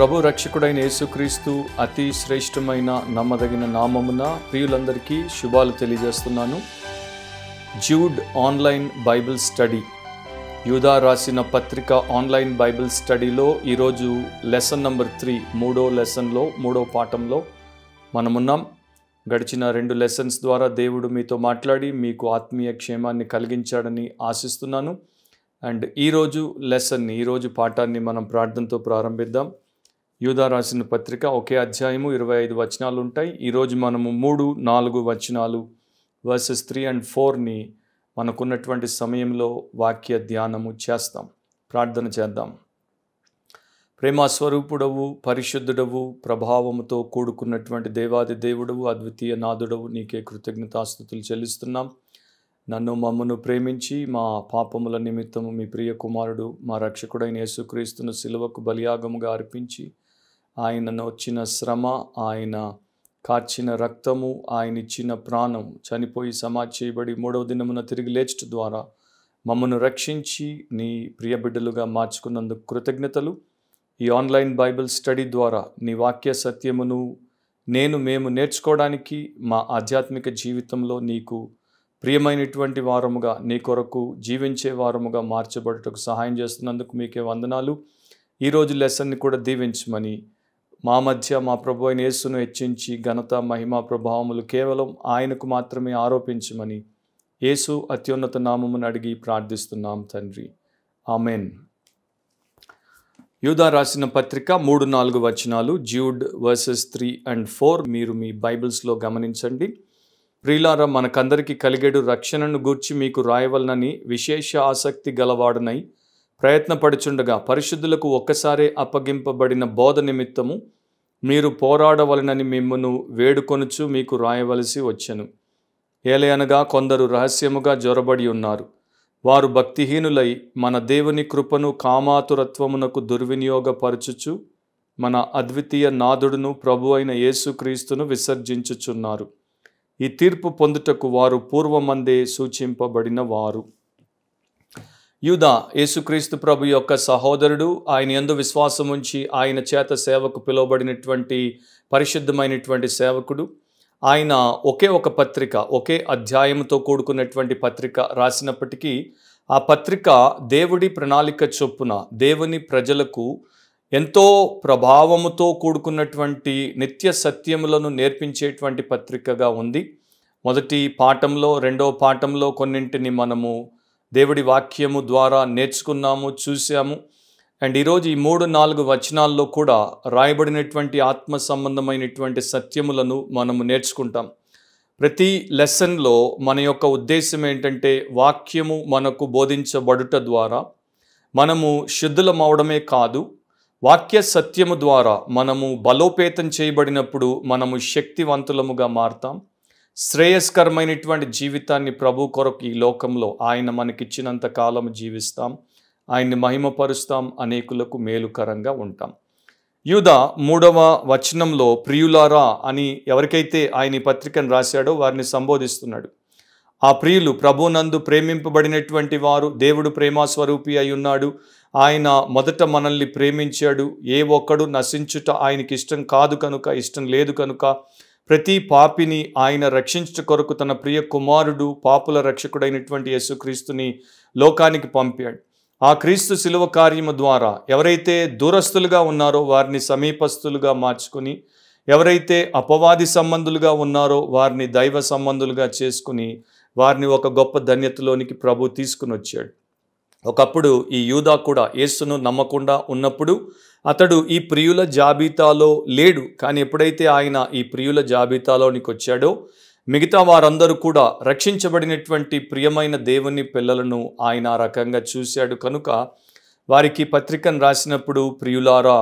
ప్రభు రక్షకుడైన యేసుక్రీస్తు అతి శ్రేష్టమైన నమ్మదగిన నామమున ప్రియులందరికీ శుభాలు తెలియజేస్తున్నాను జ్యూడ్ ఆన్లైన్ బైబిల్ స్టడీ యూదా రాసిన పత్రిక ఆన్లైన్ బైబిల్ స్టడీలో ఈరోజు లెసన్ నంబర్ త్రీ మూడో లెసన్లో మూడో పాఠంలో మనమున్నాం గడిచిన రెండు లెసన్స్ ద్వారా దేవుడు మీతో మాట్లాడి మీకు ఆత్మీయ క్షేమాన్ని కలిగించాడని ఆశిస్తున్నాను అండ్ ఈరోజు లెసన్ని ఈరోజు పాఠాన్ని మనం ప్రార్థనతో ప్రారంభిద్దాం యూదా రాసిన పత్రిక ఒకే అధ్యాయము ఇరవై ఐదు వచనాలు ఉంటాయి ఈరోజు మనము మూడు నాలుగు వచనాలు వర్సెస్ త్రీ అండ్ ఫోర్ని మనకున్నటువంటి సమయంలో వాక్య ధ్యానము చేస్తాం ప్రార్థన చేద్దాం ప్రేమస్వరూపుడవు పరిశుద్ధుడవు ప్రభావముతో కూడుకున్నటువంటి దేవాది దేవుడవు అద్వితీయ నాదుడవు నీకే కృతజ్ఞతాస్థుతులు చెల్లిస్తున్నాం నన్ను మమ్మను ప్రేమించి మా పాపముల నిమిత్తము మీ ప్రియ కుమారుడు మా రక్షకుడైన యేసుక్రీస్తును సిలువకు బలియాగముగా అర్పించి ఆయనను వచ్చిన శ్రమ ఆయన కార్చిన రక్తము ఆయన ఇచ్చిన ప్రాణం చనిపోయి సమాధి చేయబడి మూడవ దినమున తిరిగి లేచట ద్వారా మమ్మను రక్షించి నీ ప్రియ బిడ్డలుగా మార్చుకున్నందుకు కృతజ్ఞతలు ఈ ఆన్లైన్ బైబిల్ స్టడీ ద్వారా నీ వాక్య సత్యమును నేను మేము నేర్చుకోవడానికి మా ఆధ్యాత్మిక జీవితంలో నీకు ప్రియమైనటువంటి వారముగా నీ కొరకు జీవించే వారముగా మార్చబడటకు సహాయం చేస్తున్నందుకు మీకే వందనాలు ఈరోజు లెసన్ని కూడా దీవించమని మా మధ్య మా ప్రభు అయిన యేసును హెచ్చించి ఘనత మహిమ ప్రభావములు కేవలం ఆయనకు మాత్రమే ఆరోపించమని యేసు అత్యున్నత నామమును అడిగి ప్రార్థిస్తున్నాం తండ్రి ఆమెన్ యూదా రాసిన పత్రిక మూడు నాలుగు వచనాలు Jude verses three and four మీరు మీ బైబిల్స్లో గమనించండి ప్రియులార మనకందరికీ కలిగేడు రక్షణను గూర్చి మీకు రాయవలనని విశేష ఆసక్తి గలవాడనై ప్రయత్నపడుచుండగా పరిశుద్ధులకు ఒక్కసారే అప్పగింపబడిన బోధ నిమిత్తము మీరు పోరాడవలనని మిమ్మను వేడుకొనుచు మీకు రాయవలసి వచ్చెను ఏలయనగా కొందరు రహస్యముగా జ్వరబడి ఉన్నారు వారు భక్తిహీనులై మన దేవుని కృపను కామాతురత్వమునకు దుర్వినియోగపరచుచు మన అద్వితీయ నాదుడును ప్రభు అయిన యేసుక్రీస్తును విసర్జించుచున్నారు ఈ తీర్పు పొందుటకు వారు పూర్వమందే సూచింపబడిన వారు యూదా యేసుక్రీస్తు ప్రభు యొక్క సహోదరుడు ఆయన ఎందు విశ్వాసం ఉంచి ఆయన చేత సేవకు పిలువబడినటువంటి పరిశుద్ధమైనటువంటి సేవకుడు ఆయన ఒకే ఒక పత్రిక ఒకే అధ్యాయంతో కూడుకున్నటువంటి పత్రిక రాసినప్పటికీ ఆ పత్రిక దేవుడి ప్రణాళిక చొప్పున దేవుని ప్రజలకు ఎంతో ప్రభావముతో కూడుకున్నటువంటి నిత్య సత్యములను నేర్పించేటువంటి పత్రికగా ఉంది మొదటి పాఠంలో రెండవ పాఠంలో కొన్నింటిని మనము దేవుడి వాక్యము ద్వారా నేర్చుకున్నాము చూసాము అండ్ ఈరోజు ఈ మూడు నాలుగు వచనాల్లో కూడా రాయబడినటువంటి ఆత్మ సంబంధమైనటువంటి సత్యములను మనము నేర్చుకుంటాం ప్రతి లెసన్లో మన యొక్క ఉద్దేశం ఏంటంటే వాక్యము మనకు బోధించబడుట ద్వారా మనము శుద్ధులమవడమే కాదు వాక్య సత్యము ద్వారా మనము బలోపేతం చేయబడినప్పుడు మనము శక్తివంతులముగా మారతాం శ్రేయస్కరమైనటువంటి జీవితాన్ని ప్రభు కొరకు ఈ లోకంలో ఆయన మనకిచ్చినంత కాలం జీవిస్తాం ఆయన్ని మహిమపరుస్తాం అనేకులకు మేలుకరంగా ఉంటాం యూద మూడవ వచనంలో ప్రియులారా అని ఎవరికైతే ఆయన ఈ పత్రికను రాశాడో వారిని సంబోధిస్తున్నాడు ఆ ప్రియులు ప్రభునందు ప్రేమింపబడినటువంటి వారు దేవుడు ప్రేమస్వరూపి అయి ఉన్నాడు ఆయన మొదట మనల్ని ప్రేమించాడు ఏ ఒక్కడు నశించుట ఆయనకి ఇష్టం కాదు కనుక ఇష్టం లేదు కనుక ప్రతి పాపిని ఆయన రక్షించట కొరకు తన ప్రియ కుమారుడు పాపుల రక్షకుడైనటువంటి యేసుక్రీస్తుని లోకానికి పంపాడు ఆ క్రీస్తు శిలువ కార్యము ద్వారా ఎవరైతే దూరస్తులుగా ఉన్నారో వారిని సమీపస్తులుగా మార్చుకుని ఎవరైతే అపవాది సంబంధులుగా ఉన్నారో వారిని దైవ సంబంధులుగా చేసుకుని వారిని ఒక గొప్ప ధన్యతలోనికి ప్రభు తీసుకుని వచ్చాడు ఒకప్పుడు ఈ యూదా కూడా యేసును నమ్మకుండా ఉన్నప్పుడు అతడు ఈ ప్రియుల జాబితాలో లేడు కానీ ఎప్పుడైతే ఆయన ఈ ప్రియుల జాబితాలోనికి వచ్చాడో మిగతా వారందరూ కూడా రక్షించబడినటువంటి ప్రియమైన దేవుని పిల్లలను ఆయన రకంగా చూశాడు కనుక వారికి పత్రికను రాసినప్పుడు ప్రియులారా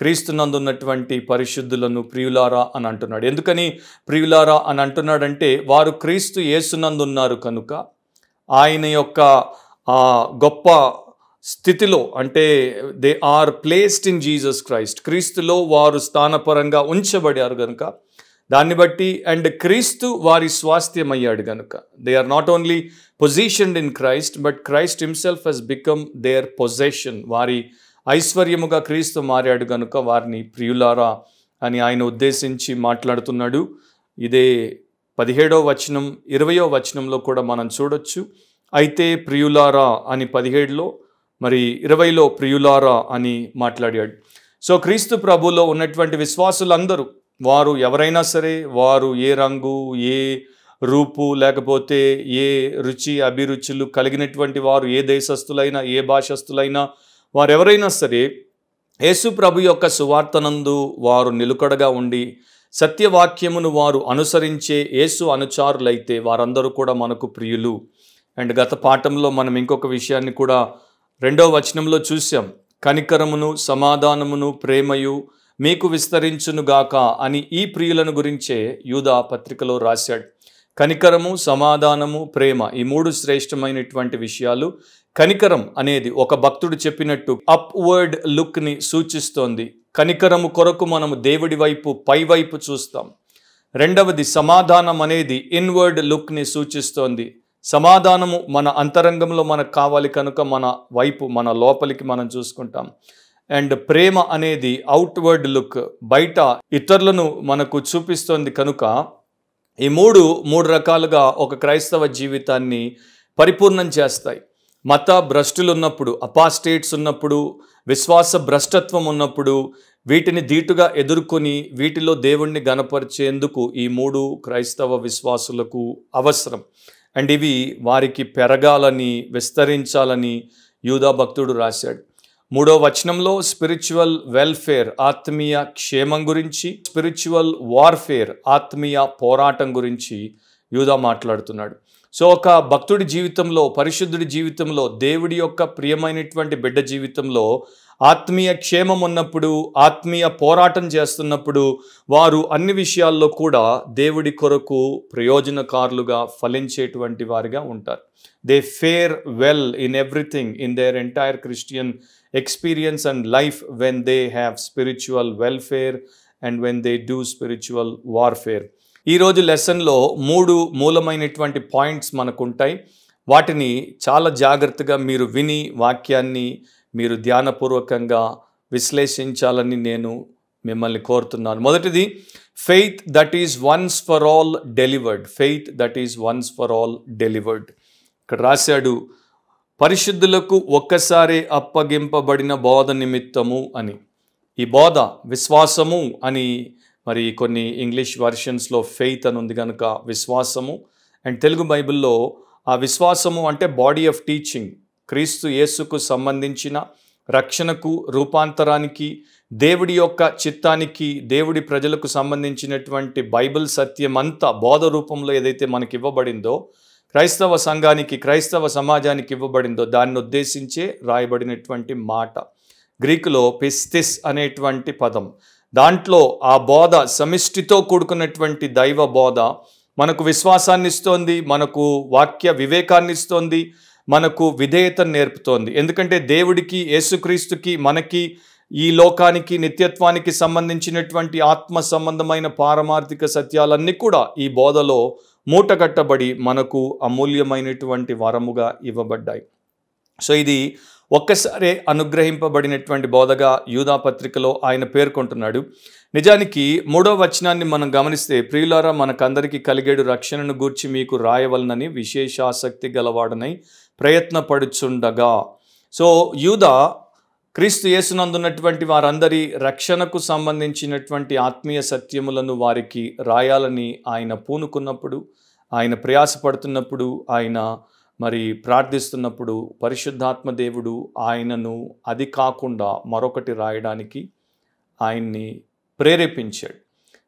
క్రీస్తునందున్నటువంటి పరిశుద్ధులను ప్రియులారా అని అంటున్నాడు ఎందుకని ప్రియులారా అని అంటున్నాడంటే వారు క్రీస్తు యేసునందున్నారు కనుక ఆయన యొక్క ఆ గొప్ప స్థితిలో అంటే they are placed in Jesus Christ క్రీస్తులో వారు స్థానపరంగా ఉంచబడారు కనుక దాన్ని బట్టి అండ్ క్రీస్తు వారి స్వాస్థ్యం అయ్యాడు కనుక they are not only positioned in Christ but Christ himself he's become their possession వారి ఐశ్వర్యముగా క్రీస్తు మారాడు కనుక వారిని ప్రియులారా అని ఆయన ఉద్దేశించి మాట్లాడుతున్నాడు ఇదే పదిహేడో వచనం ఇరవయో వచనంలో కూడా మనం చూడొచ్చు అయితే ప్రియులారా అని పదిహేడులో మరి ఇరవైలో ప్రియులారా అని మాట్లాడాడు సో క్రీస్తు ప్రభులో ఉన్నటువంటి విశ్వాసులందరూ వారు ఎవరైనా సరే వారు ఏ రంగు ఏ రూపు లేకపోతే ఏ రుచి అభిరుచులు కలిగినటువంటి వారు ఏ దేశస్థులైనా ఏ భాషస్థులైనా వారెవరైనా సరే యేసు ప్రభు యొక్క సువార్తనందు వారు నిలుకడగా ఉండి సత్యవాక్యమును వారు అనుసరించే యేసు అనుచారులైతే వారందరూ కూడా మనకు ప్రియులు అండ్ గత పాఠంలో మనం ఇంకొక విషయాన్ని కూడా రెండవ వచనంలో చూసాం కనికరమును సమాధానమును ప్రేమయు మీకు విస్తరించునుగాక అని ఈ ప్రియులను గురించే యూదా పత్రికలో రాశాడు కనికరము సమాధానము ప్రేమ ఈ మూడు శ్రేష్టమైనటువంటి విషయాలు కనికరం అనేది ఒక భక్తుడు చెప్పినట్టు అప్వర్డ్ లుక్ని సూచిస్తోంది కనికరము కొరకు మనము దేవుడి వైపు పైవైపు చూస్తాం రెండవది సమాధానం అనేది ఇన్వర్డ్ లుక్ని సూచిస్తోంది సమాధానము మన అంతరంగంలో మనకు కావాలి కనుక మన వైపు మన లోపలికి మనం చూసుకుంటాం అండ్ ప్రేమ అనేది అవుట్వర్డ్ లుక్ బయట ఇతరులను మనకు చూపిస్తోంది కనుక ఈ మూడు మూడు రకాలుగా ఒక క్రైస్తవ జీవితాన్ని పరిపూర్ణం చేస్తాయి మత భ్రష్టులు ఉన్నప్పుడు అపాస్టేట్స్ ఉన్నప్పుడు విశ్వాస భ్రష్టత్వం ఉన్నప్పుడు వీటిని ధీటుగా ఎదుర్కొని వీటిలో దేవుణ్ణి గనపరిచేందుకు ఈ మూడు క్రైస్తవ విశ్వాసులకు అవసరం అండ్ ఇవి వారికి పెరగాలని విస్తరించాలని యూదా భక్తుడు రాశాడు మూడో వచనంలో స్పిరిచువల్ వెల్ఫేర్ ఆత్మీయ క్షేమం గురించి స్పిరిచువల్ వార్ఫేర్ ఆత్మీయ పోరాటం గురించి యూదా మాట్లాడుతున్నాడు సో ఒక భక్తుడి జీవితంలో పరిశుద్ధుడి జీవితంలో దేవుడి యొక్క ప్రియమైనటువంటి బిడ్డ జీవితంలో ఆత్మీయ క్షేమం ఉన్నప్పుడు ఆత్మీయ పోరాటం చేస్తున్నప్పుడు వారు అన్ని విషయాల్లో కూడా దేవుడి కొరకు ప్రయోజనకారులుగా ఫలించేటువంటి వారిగా ఉంటారు they fare well in everything in their entire Christian experience and life when they have spiritual welfare and when they do spiritual warfare ఈరోజు లెసన్లో మూడు మూలమైనటువంటి పాయింట్స్ మనకుంటాయి వాటిని చాలా జాగ్రత్తగా మీరు విని వాక్యాన్ని మీరు ధ్యానపూర్వకంగా విశ్లేషించాలని నేను మిమ్మల్ని కోరుతున్నాను మొదటిది faith that is once for all delivered faith that is once for all delivered ఇక్కడ రాశాడు పరిశుద్ధులకు ఒక్కసారి అప్పగింపబడిన బోధ నిమిత్తము అని ఈ బోధ విశ్వాసము అని మరి కొన్ని ఇంగ్లీష్ వర్షన్స్లో ఫెయిత్ అని ఉంది కనుక విశ్వాసము అండ్ తెలుగు బైబిల్లో ఆ విశ్వాసము అంటే బాడీ ఆఫ్ టీచింగ్ క్రీస్తు యేసుకు సంబంధించిన రక్షణకు రూపాంతరానికి దేవుడి యొక్క చిత్తానికి దేవుడి ప్రజలకు సంబంధించినటువంటి బైబిల్ సత్యం అంతా బోధ రూపంలో ఏదైతే మనకి ఇవ్వబడిందో క్రైస్తవ సంఘానికి క్రైస్తవ సమాజానికి ఇవ్వబడిందో దాన్ని ఉద్దేశించే రాయబడినటువంటి మాట గ్రీకులో పిస్తిస్ అనేటువంటి పదం దాంట్లో ఆ బోధ సమిష్టితో కూడుకున్నటువంటి దైవ బోధ మనకు విశ్వాసాన్ని ఇస్తోంది మనకు వాక్య వివేకాన్ని ఇస్తోంది మనకు విధేయతను నేర్పుతోంది ఎందుకంటే దేవుడికి యేసుక్రీస్తుకి మనకి ఈ లోకానికి నిత్యత్వానికి సంబంధించినటువంటి ఆత్మ సంబంధమైన పారమార్థిక సత్యాలన్నీ కూడా ఈ బోధలో మూటగట్టబడి మనకు అమూల్యమైనటువంటి వరముగా ఇవ్వబడ్డాయి సో ఇది ఒక్కసారే అనుగ్రహింపబడినటువంటి బోధగా యూదా పత్రికలో ఆయన పేర్కొంటున్నాడు నిజానికి మూడో వచనాన్ని మనం గమనిస్తే ప్రియులారా మనకందరికీ కలిగేడు రక్షణను గూర్చి మీకు రాయవలనని విశేషాసక్తి గలవాడనై ప్రయత్నపడుచుండగా సో యూద క్రీస్తు యేసునందున్నటువంటి వారందరి రక్షణకు సంబంధించినటువంటి ఆత్మీయ సత్యములను వారికి రాయాలని ఆయన పూనుకున్నప్పుడు ఆయన ప్రయాసపడుతున్నప్పుడు ఆయన మరి ప్రార్థిస్తున్నప్పుడు పరిశుద్ధాత్మ దేవుడు ఆయనను అది కాకుండా మరొకటి రాయడానికి ఆయన్ని ప్రేరేపించాడు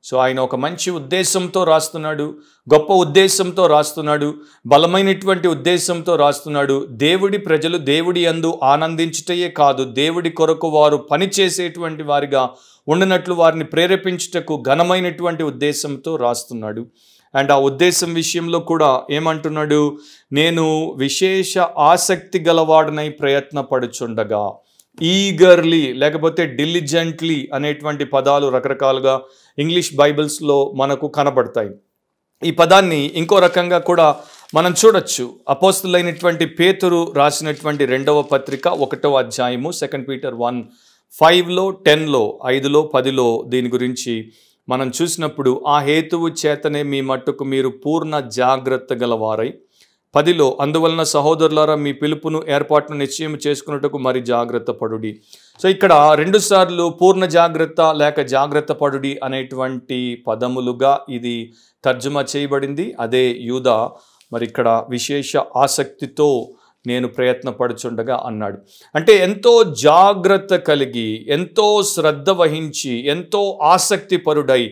సో ఆయన ఒక మంచి ఉద్దేశంతో రాస్తున్నాడు గొప్ప ఉద్దేశంతో రాస్తున్నాడు బలమైనటువంటి ఉద్దేశంతో రాస్తున్నాడు దేవుడి ప్రజలు దేవుడి అందు ఆనందించుటయే కాదు దేవుడి కొరకు వారు పనిచేసేటువంటి వారిగా ఉండనట్లు వారిని ప్రేరేపించుటకు ఘనమైనటువంటి ఉద్దేశంతో రాస్తున్నాడు అండ్ ఆ ఉద్దేశం విషయంలో కూడా ఏమంటున్నాడు నేను విశేష ఆసక్తి గలవాడనై ప్రయత్నపడుచుండగా ఈగర్లీ లేకపోతే డిలిజెంట్లీ అనేటువంటి పదాలు రకరకాలుగా ఇంగ్లీష్ బైబిల్స్లో మనకు కనబడతాయి ఈ పదాన్ని ఇంకో రకంగా కూడా మనం చూడొచ్చు అపోస్తులైనటువంటి పేతురు రాసినటువంటి రెండవ పత్రిక ఒకటవ అధ్యాయము సెకండ్ పీటర్ వన్ ఫైవ్లో టెన్లో ఐదులో పదిలో దీని గురించి మనం చూసినప్పుడు ఆ హేతువు చేతనే మీ మట్టుకు మీరు పూర్ణ జాగ్రత్త గలవారై పదిలో అందువలన సహోదరులారా మీ పిలుపును ఏర్పాటును నిశ్చయం చేసుకున్నట్టుకు మరి జాగ్రత్త పడుడి సో ఇక్కడ రెండుసార్లు పూర్ణ జాగ్రత్త లేక జాగ్రత్త పడుడి అనేటువంటి పదములుగా ఇది తర్జుమా చేయబడింది అదే యూద మరి ఇక్కడ విశేష ఆసక్తితో నేను ప్రయత్నపడుచుండగా అన్నాడు అంటే ఎంతో జాగ్రత్త కలిగి ఎంతో శ్రద్ధ వహించి ఎంతో ఆసక్తి పరుడై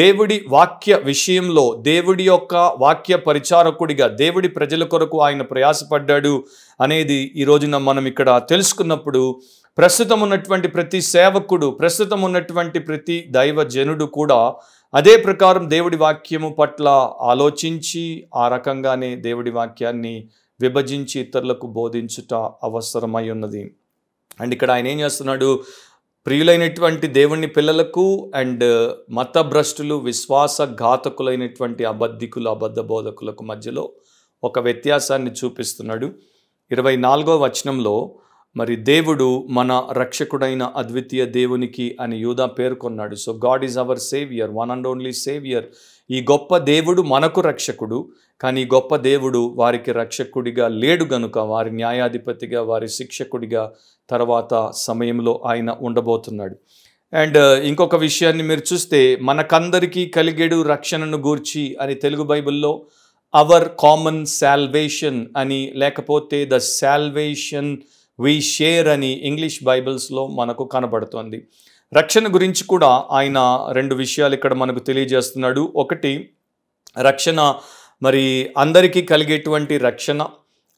దేవుడి వాక్య విషయంలో దేవుడి యొక్క వాక్య పరిచారకుడిగా దేవుడి ప్రజల కొరకు ఆయన ప్రయాసపడ్డాడు అనేది ఈ రోజున మనం ఇక్కడ తెలుసుకున్నప్పుడు ప్రస్తుతం ఉన్నటువంటి ప్రతి సేవకుడు ప్రస్తుతం ఉన్నటువంటి ప్రతి దైవ జనుడు కూడా అదే ప్రకారం దేవుడి వాక్యము పట్ల ఆలోచించి ఆ రకంగానే దేవుడి వాక్యాన్ని విభజించి ఇతరులకు బోధించుట అవసరమై ఉన్నది అండ్ ఇక్కడ ఆయన ఏం చేస్తున్నాడు ప్రియులైనటువంటి దేవుని పిల్లలకు అండ్ మతభ్రష్టులు విశ్వాస ఘాతకులైనటువంటి అబద్ధికులు అబద్ధ బోధకులకు మధ్యలో ఒక వ్యత్యాసాన్ని చూపిస్తున్నాడు ఇరవై నాలుగో వచనంలో మరి దేవుడు మన రక్షకుడైన అద్వితీయ దేవునికి అని యూదా పేర్కొన్నాడు so God is our saviour one and only saviour ఈ గొప్ప దేవుడు మనకు రక్షకుడు కానీ గొప్ప దేవుడు వారికి రక్షకుడిగా లేడు గనుక వారి న్యాయాధిపతిగా వారి శిక్షకుడిగా తర్వాత సమయంలో ఆయన ఉండబోతున్నాడు అండ్ uh, ఇంకొక విషయాన్ని మీరు చూస్తే మనకందరికీ కలిగేడు రక్షణను గూర్చి అని తెలుగు బైబిల్లో అవర్ కామన్ శాల్వేషన్ అని లేకపోతే ద శాల్వేషన్ వి షేర్ అని ఇంగ్లీష్ బైబిల్స్లో మనకు కనబడుతోంది రక్షణ గురించి కూడా ఆయన రెండు విషయాలు ఇక్కడ మనకు తెలియజేస్తున్నాడు ఒకటి రక్షణ మరి అందరికీ కలిగేటువంటి రక్షణ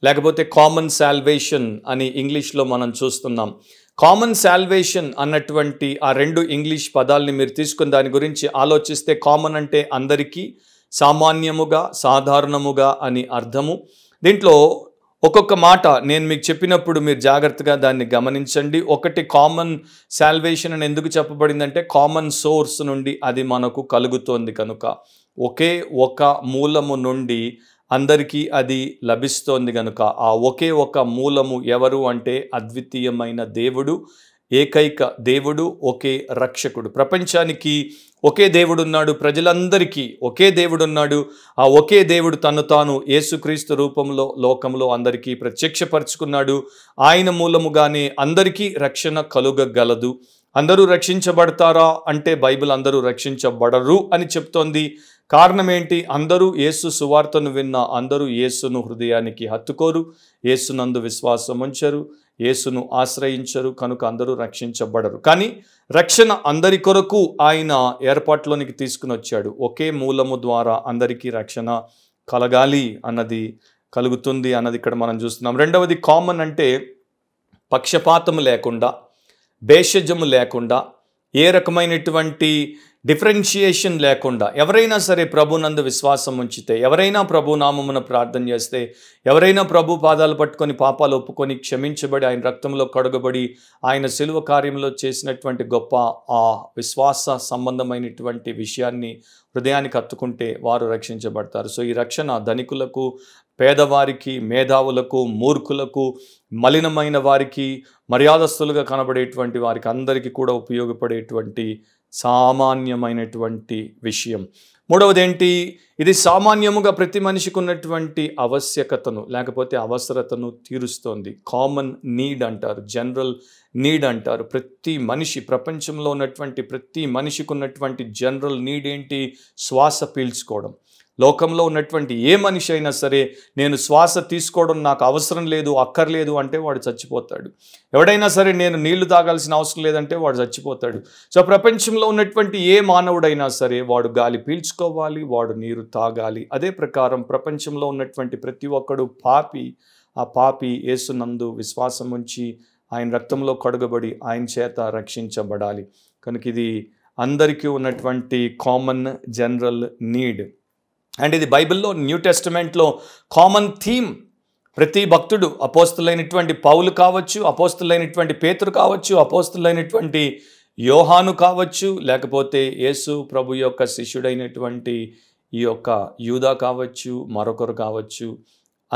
లేకపోతే కామన్ శాల్వేషన్ అని ఇంగ్లీష్లో మనం చూస్తున్నాం కామన్ శాల్వేషన్ అన్నటువంటి ఆ రెండు ఇంగ్లీష్ పదాలని మీరు తీసుకుని దాని గురించి ఆలోచిస్తే కామన్ అంటే అందరికీ సామాన్యముగా సాధారణముగా అని అర్థము దీంట్లో ఒక్కొక్క మాట నేను మీకు చెప్పినప్పుడు మీరు జాగ్రత్తగా దాన్ని గమనించండి ఒకటి కామన్ శాల్వేషన్ అని ఎందుకు చెప్పబడిందంటే కామన్ సోర్స్ నుండి అది మనకు కలుగుతోంది కనుక ఒకే ఒక మూలము నుండి అందరికీ అది లభిస్తోంది కనుక ఆ ఒకే ఒక మూలము ఎవరు అంటే అద్వితీయమైన దేవుడు ఏకైక దేవుడు ఒకే రక్షకుడు ప్రపంచానికి ఒకే దేవుడున్నాడు ప్రజలందరికీ ఒకే దేవుడున్నాడు ఆ ఒకే దేవుడు తను తాను యేసుక్రీస్తు రూపంలో లోకంలో అందరికీ ప్రత్యక్షపరచుకున్నాడు ఆయన మూలముగానే అందరికీ రక్షణ కలుగగలదు అందరూ రక్షించబడతారా అంటే బైబిల్ అందరూ రక్షించబడరు అని చెప్తోంది కారణం ఏంటి అందరూ యేసు సువార్తను విన్న అందరూ యేసును హృదయానికి హత్తుకోరు యేసునందు విశ్వాసం ఉంచరు యేసును ఆశ్రయించరు కనుక అందరూ రక్షించబడరు కానీ రక్షణ అందరి కొరకు ఆయన ఏర్పాట్లోనికి తీసుకుని వచ్చాడు ఒకే మూలము ద్వారా అందరికీ రక్షణ కలగాలి అన్నది కలుగుతుంది అన్నది ఇక్కడ మనం చూస్తున్నాం రెండవది కామన్ అంటే పక్షపాతము లేకుండా భేషజము లేకుండా ఏ రకమైనటువంటి డిఫరెన్షియేషన్ లేకుండా ఎవరైనా సరే ప్రభునందు విశ్వాసం ఉంచితే ఎవరైనా ప్రభు నామమున ప్రార్థన చేస్తే ఎవరైనా ప్రభు పాదాలు పట్టుకొని పాపాలు ఒప్పుకొని క్షమించబడి ఆయన రక్తంలో కడుగబడి ఆయన సిలువ కార్యంలో చేసినటువంటి గొప్ప ఆ విశ్వాస సంబంధమైనటువంటి విషయాన్ని హృదయానికి అత్తుకుంటే వారు రక్షించబడతారు సో ఈ రక్షణ ధనికులకు పేదవారికి మేధావులకు మూర్ఖులకు మలినమైన వారికి మర్యాదస్తులుగా కనబడేటువంటి వారికి అందరికీ కూడా ఉపయోగపడేటువంటి సామాన్యమైనటువంటి విషయం మూడవది ఏంటి ఇది సామాన్యముగా ప్రతి మనిషికి ఉన్నటువంటి ఆవశ్యకతను లేకపోతే అవసరతను తీరుస్తోంది కామన్ నీడ్ అంటారు జనరల్ నీడ్ అంటారు ప్రతి మనిషి ప్రపంచంలో ఉన్నటువంటి ప్రతి మనిషికి ఉన్నటువంటి జనరల్ నీడ్ ఏంటి శ్వాస పీల్చుకోవడం లోకంలో ఉన్నటువంటి ఏ మనిషి అయినా సరే నేను శ్వాస తీసుకోవడం నాకు అవసరం లేదు అక్కర్లేదు అంటే వాడు చచ్చిపోతాడు ఎవడైనా సరే నేను నీళ్లు తాగాల్సిన అవసరం లేదంటే వాడు చచ్చిపోతాడు సో ప్రపంచంలో ఉన్నటువంటి ఏ మానవుడైనా సరే వాడు గాలి పీల్చుకోవాలి వాడు నీరు తాగాలి అదే ప్రకారం ప్రపంచంలో ఉన్నటువంటి ప్రతి ఒక్కడు పాపి ఆ పాపి ఏసునందు విశ్వాసం ఉంచి ఆయన రక్తంలో కడుగబడి ఆయన చేత రక్షించబడాలి కనుక ఇది అందరికీ ఉన్నటువంటి కామన్ జనరల్ నీడ్ అండ్ ఇది బైబిల్లో న్యూ టెస్టిమెంట్లో కామన్ థీమ్ ప్రతి భక్తుడు అపోస్తులైనటువంటి పౌలు కావచ్చు అపోస్తులైనటువంటి పేతురు కావచ్చు అపోస్తులైనటువంటి యోహాను కావచ్చు లేకపోతే యేసు ప్రభు యొక్క శిష్యుడైనటువంటి ఈ యొక్క యూదా కావచ్చు మరొకరు కావచ్చు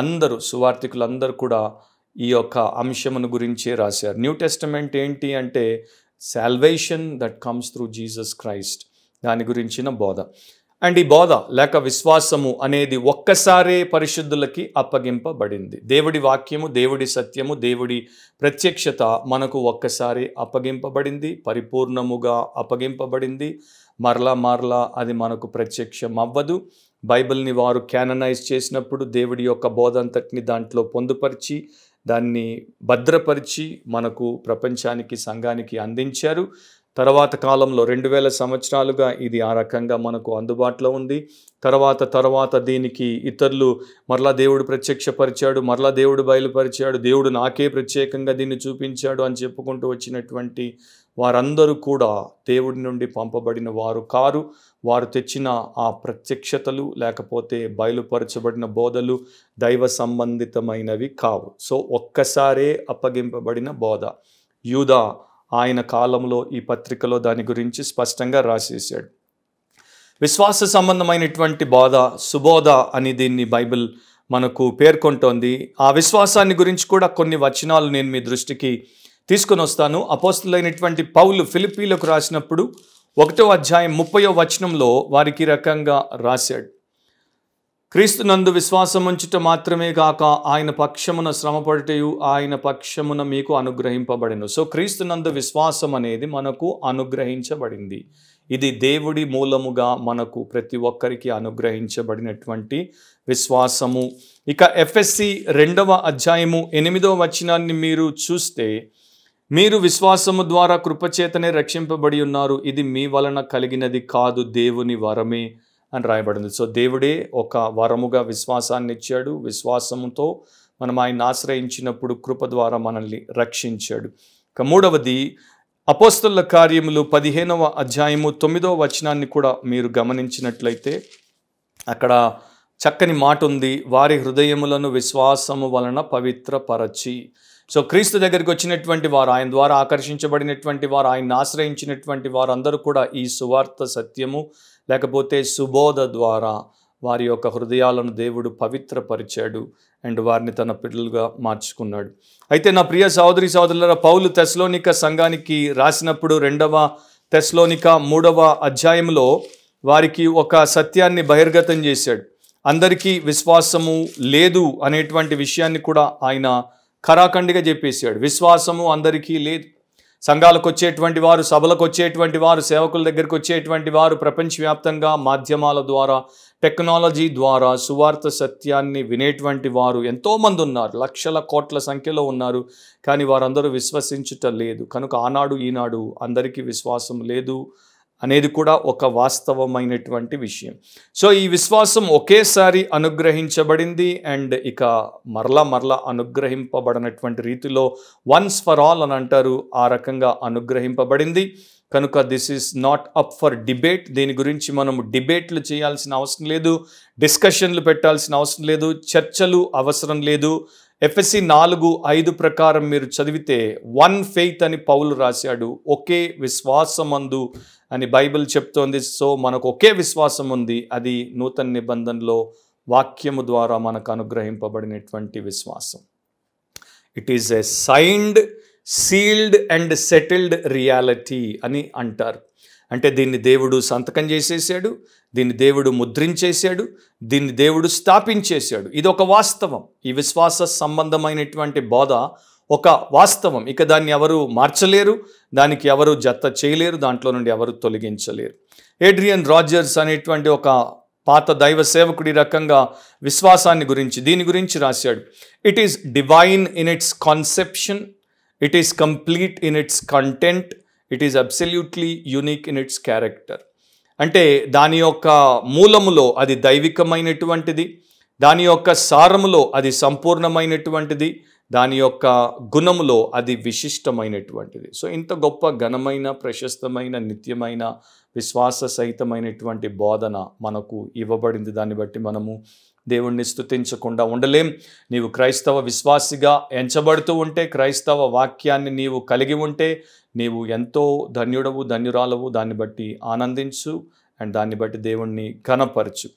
అందరూ సువార్థికులందరూ కూడా ఈ యొక్క అంశమును గురించే రాశారు న్యూ టెస్టిమెంట్ ఏంటి అంటే salvation that comes through Jesus Christ దాని గురించిన బోధ అండ్ ఈ బోధ లేక విశ్వాసము అనేది ఒక్కసారే పరిశుద్ధులకి అప్పగింపబడింది దేవుడి వాక్యము దేవుడి సత్యము దేవుడి ప్రత్యక్షత మనకు ఒక్కసారి అప్పగింపబడింది పరిపూర్ణముగా అప్పగింపబడింది మరలా మరలా అది మనకు ప్రత్యక్షం అవ్వదు బైబిల్ని వారు క్యాననైజ్ చేసినప్పుడు దేవుడి యొక్క బోధ అంతటిని దాంట్లో పొందుపరిచి దాన్ని భద్రపరిచి మనకు ప్రపంచానికి సంఘానికి అందించారు తర్వాత కాలంలో రెండు వేల సంవత్సరాలుగా ఇది ఆ రకంగా మనకు అందుబాటులో ఉంది తర్వాత తర్వాత దీనికి ఇతరులు మరలా దేవుడు ప్రత్యక్షపరిచాడు మరలా దేవుడు బయలుపరిచాడు దేవుడు నాకే ప్రత్యేకంగా దీన్ని చూపించాడు అని చెప్పుకుంటూ వచ్చినటువంటి వారందరూ కూడా దేవుడి నుండి పంపబడిన వారు కారు వారు తెచ్చిన ఆ ప్రత్యక్షతలు లేకపోతే బయలుపరచబడిన బోధలు దైవ సంబంధితమైనవి కావు సో ఒక్కసారే అప్పగింపబడిన బోధ యూదా ఆయన కాలంలో ఈ పత్రికలో దాని గురించి స్పష్టంగా రాసేసాడు విశ్వాస సంబంధమైనటువంటి బోధ సుబోధ అని దీన్ని బైబిల్ మనకు పేర్కొంటోంది ఆ విశ్వాసాన్ని గురించి కూడా కొన్ని వచనాలు నేను మీ దృష్టికి తీసుకొని వస్తాను అపోస్తులైనటువంటి పౌలు ఫిలిపీలకు రాసినప్పుడు ఒకటో అధ్యాయం ముప్పయో వచనంలో వారికి రకంగా రాశాడు క్రీస్తు నందు విశ్వాసముంచుట మాత్రమే కాక ఆయన పక్షమున శ్రమపడుటయు ఆయన పక్షమున మీకు అనుగ్రహింపబడిను సో క్రీస్తు నందు విశ్వాసం అనేది మనకు అనుగ్రహించబడింది ఇది దేవుడి మూలముగా మనకు ప్రతి ఒక్కరికి అనుగ్రహించబడినటువంటి విశ్వాసము ఇక ఎఫ్ఎస్సి రెండవ అధ్యాయము ఎనిమిదవ వచనాన్ని మీరు చూస్తే మీరు విశ్వాసము ద్వారా కృపచేతనే రక్షింపబడి ఉన్నారు ఇది మీ వలన కలిగినది కాదు దేవుని వరమే అని రాయబడింది సో దేవుడే ఒక వరముగా విశ్వాసాన్ని ఇచ్చాడు విశ్వాసంతో మనం ఆయన ఆశ్రయించినప్పుడు కృప ద్వారా మనల్ని రక్షించాడు ఇక మూడవది అపోస్తుల కార్యములు పదిహేనవ అధ్యాయము తొమ్మిదవ వచనాన్ని కూడా మీరు గమనించినట్లయితే అక్కడ చక్కని మాట ఉంది వారి హృదయములను విశ్వాసము వలన పవిత్రపరచి సో క్రీస్తు దగ్గరికి వచ్చినటువంటి వారు ఆయన ద్వారా ఆకర్షించబడినటువంటి వారు ఆయన్ని ఆశ్రయించినటువంటి వారందరూ కూడా ఈ సువార్త సత్యము లేకపోతే సుబోధ ద్వారా వారి యొక్క హృదయాలను దేవుడు పవిత్రపరిచాడు అండ్ వారిని తన పిల్లలుగా మార్చుకున్నాడు అయితే నా ప్రియ సహోదరి సహోదరుల పౌలు తెస్లోనిక సంఘానికి రాసినప్పుడు రెండవ తెస్లోనిక మూడవ అధ్యాయంలో వారికి ఒక సత్యాన్ని బహిర్గతం చేశాడు అందరికీ విశ్వాసము లేదు అనేటువంటి విషయాన్ని కూడా ఆయన ఖరాఖండిగా చెప్పేశాడు విశ్వాసము అందరికీ లేదు సంఘాలకు వచ్చేటువంటి వారు సభలకు వచ్చేటువంటి వారు సేవకుల దగ్గరికి వచ్చేటువంటి వారు ప్రపంచవ్యాప్తంగా మాధ్యమాల ద్వారా టెక్నాలజీ ద్వారా సువార్త సత్యాన్ని వినేటువంటి వారు ఎంతోమంది ఉన్నారు లక్షల కోట్ల సంఖ్యలో ఉన్నారు కానీ వారందరూ విశ్వసించుట లేదు కనుక ఆనాడు ఈనాడు అందరికీ విశ్వాసం లేదు అనేది కూడా ఒక వాస్తవమైనటువంటి విషయం సో ఈ విశ్వాసం ఒకేసారి అనుగ్రహించబడింది అండ్ ఇక మరలా మరలా అనుగ్రహింపబడినటువంటి రీతిలో వన్స్ ఫర్ ఆల్ అని అంటారు ఆ రకంగా అనుగ్రహింపబడింది కనుక this is not up for debate దీని గురించి మనం డిబేట్లు చేయాల్సిన అవసరం లేదు డిస్కషన్లు పెట్టాల్సిన అవసరం లేదు చర్చలు అవసరం లేదు ఎఫ్ఎస్సి నాలుగు ఐదు ప్రకారం మీరు చదివితే వన్ ఫెయిత్ అని పౌలు రాశాడు ఒకే విశ్వాసమందు అని బైబిల్ చెప్తోంది సో మనకు ఒకే విశ్వాసం ఉంది అది నూతన నిబంధనలో వాక్యము ద్వారా మనకు అనుగ్రహింపబడినటువంటి విశ్వాసం it is a signed sealed and settled reality అని అంటారు అంటే దీన్ని దేవుడు సంతకం చేసేసాడు దీన్ని దేవుడు ముద్రించేశాడు దీన్ని దేవుడు స్థాపించేశాడు ఇది ఒక వాస్తవం ఈ విశ్వాస సంబంధమైనటువంటి బోధ ఒక వాస్తవం ఇక దాన్ని ఎవరు మార్చలేరు దానికి ఎవరు జత చేయలేరు దాంట్లో నుండి ఎవరు తొలగించలేరు ఏడ్రియన్ రాజర్స్ అనేటువంటి ఒక పాత దైవ సేవకుడి రకంగా విశ్వాసాన్ని గురించి దీని గురించి రాశాడు it is divine in its conception it is complete in its content it is absolutely unique in its character అంటే దాని యొక్క మూలములో అది దైవికమైనటువంటిది దాని యొక్క సారములో అది సంపూర్ణమైనటువంటిది దాని యొక్క గుణములో అది విశిష్టమైనటువంటిది సో ఇంత గొప్ప ఘనమైన ప్రశస్తమైన నిత్యమైన విశ్వాస సహితమైనటువంటి బోధన మనకు ఇవ్వబడింది దాన్ని బట్టి మనము దేవుణ్ణి స్థుతించకుండా ఉండలేం నీవు క్రైస్తవ విశ్వాసిగా ఎంచబడుతూ ఉంటే క్రైస్తవ వాక్యాన్ని నీవు కలిగి ఉంటే నీవు ఎంతో ధన్యుడవు ధన్యురాలవు దాన్ని బట్టి ఆనందించు అండ్ దాన్ని బట్టి దేవుణ్ణి కనపరచు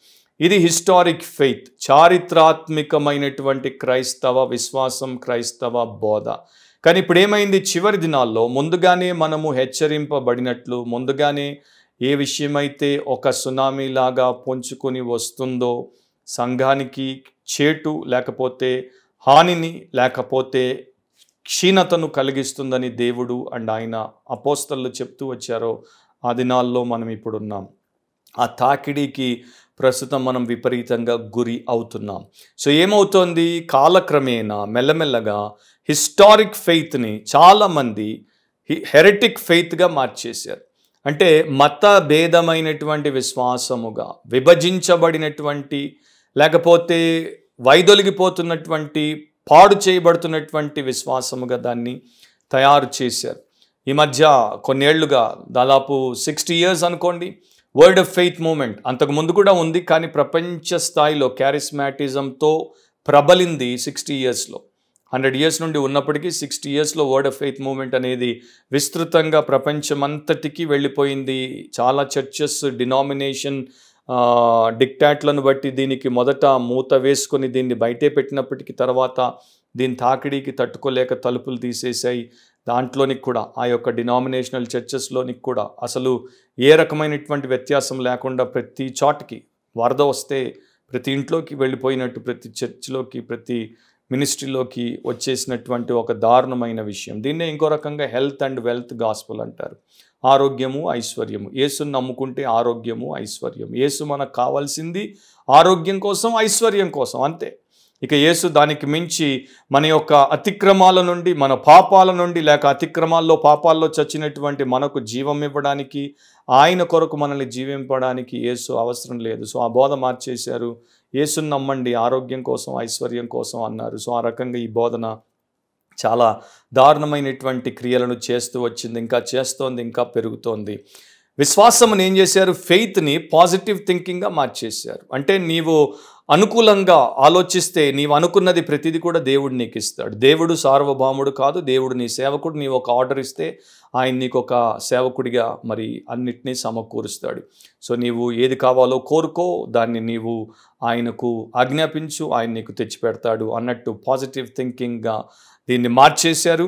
ఇది హిస్టారిక్ ఫెయిత్ చారిత్రాత్మికమైనటువంటి క్రైస్తవ విశ్వాసం క్రైస్తవ బోధ కానీ ఇప్పుడు ఏమైంది చివరి దినాల్లో ముందుగానే మనము హెచ్చరింపబడినట్లు ముందుగానే ఏ విషయమైతే ఒక సునామీ లాగా పొంచుకొని వస్తుందో సంఘానికి చేటు లేకపోతే హానిని లేకపోతే క్షీణతను కలిగిస్తుందని దేవుడు అండ్ ఆయన అపోస్తలు చెప్తూ వచ్చారో ఆ దినాల్లో మనం ఇప్పుడున్నాం ఆ తాకిడికి ప్రస్తుతం మనం విపరీతంగా గురి అవుతున్నాం సో ఏమవుతోంది కాలక్రమేణా మెల్లమెల్లగా హిస్టారిక్ ఫెయిత్ని చాలామంది హెరిటిక్ ఫెయిత్గా మార్చేశారు అంటే మత భేదమైనటువంటి విశ్వాసముగా విభజించబడినటువంటి లేకపోతే వైదొలిగిపోతున్నటువంటి పాడు చేయబడుతున్నటువంటి విశ్వాసముగా దాన్ని తయారు చేశారు ఈ మధ్య కొన్నేళ్లుగా దాదాపు సిక్స్టీ ఇయర్స్ అనుకోండి వరల్డ్ ఆఫ్ ఫెయిత్ మూమెంట్ ముందు కూడా ఉంది కానీ ప్రపంచ స్థాయిలో క్యారిస్మాటిజంతో ప్రబలింది సిక్స్టీ ఇయర్స్లో హండ్రెడ్ ఇయర్స్ నుండి ఉన్నప్పటికీ సిక్స్టీ ఇయర్స్లో వర్డ్ ఆఫ్ ఫెయిత్ మూమెంట్ అనేది విస్తృతంగా ప్రపంచమంతటికి వెళ్ళిపోయింది చాలా చర్చెస్ డినామినేషన్ డిక్టాట్లను బట్టి దీనికి మొదట మూత వేసుకొని దీన్ని బయటే పెట్టినప్పటికీ తర్వాత దీని తాకిడికి తట్టుకోలేక తలుపులు తీసేశాయి దాంట్లోనికి కూడా ఆ యొక్క డినామినేషనల్ చర్చెస్లోనికి కూడా అసలు ఏ రకమైనటువంటి వ్యత్యాసం లేకుండా ప్రతి చాట్కి వరద వస్తే ప్రతి ఇంట్లోకి వెళ్ళిపోయినట్టు ప్రతి చర్చ్లోకి ప్రతి మినిస్ట్రీలోకి వచ్చేసినటువంటి ఒక దారుణమైన విషయం దీన్నే ఇంకో రకంగా హెల్త్ అండ్ వెల్త్ గాస్పుల్ అంటారు ఆరోగ్యము ఐశ్వర్యము ఏసును నమ్ముకుంటే ఆరోగ్యము ఐశ్వర్యం ఏసు మనకు కావాల్సింది ఆరోగ్యం కోసం ఐశ్వర్యం కోసం అంతే ఇక యేసు దానికి మించి మన యొక్క అతిక్రమాల నుండి మన పాపాల నుండి లేక అతిక్రమాల్లో పాపాల్లో చచ్చినటువంటి మనకు జీవం ఇవ్వడానికి ఆయన కొరకు మనల్ని జీవింపడానికి యేసు అవసరం లేదు సో ఆ బోధ మార్చేశారు యేసును నమ్మండి ఆరోగ్యం కోసం ఐశ్వర్యం కోసం అన్నారు సో ఆ రకంగా ఈ బోధన చాలా దారుణమైనటువంటి క్రియలను చేస్తూ వచ్చింది ఇంకా చేస్తోంది ఇంకా పెరుగుతోంది విశ్వాసమును ఏం చేశారు ఫెయిత్ని పాజిటివ్ థింకింగ్గా మార్చేశారు అంటే నీవు అనుకూలంగా ఆలోచిస్తే నీవు అనుకున్నది ప్రతిదీ కూడా దేవుడు నీకు ఇస్తాడు దేవుడు సార్వభౌముడు కాదు దేవుడు నీ సేవకుడు నీవు ఒక ఆర్డర్ ఇస్తే ఆయన నీకు ఒక సేవకుడిగా మరి అన్నిటినీ సమకూరుస్తాడు సో నీవు ఏది కావాలో కోరుకో దాన్ని నీవు ఆయనకు ఆజ్ఞాపించు ఆయన నీకు తెచ్చిపెడతాడు అన్నట్టు పాజిటివ్ థింకింగ్గా దీన్ని మార్చేశారు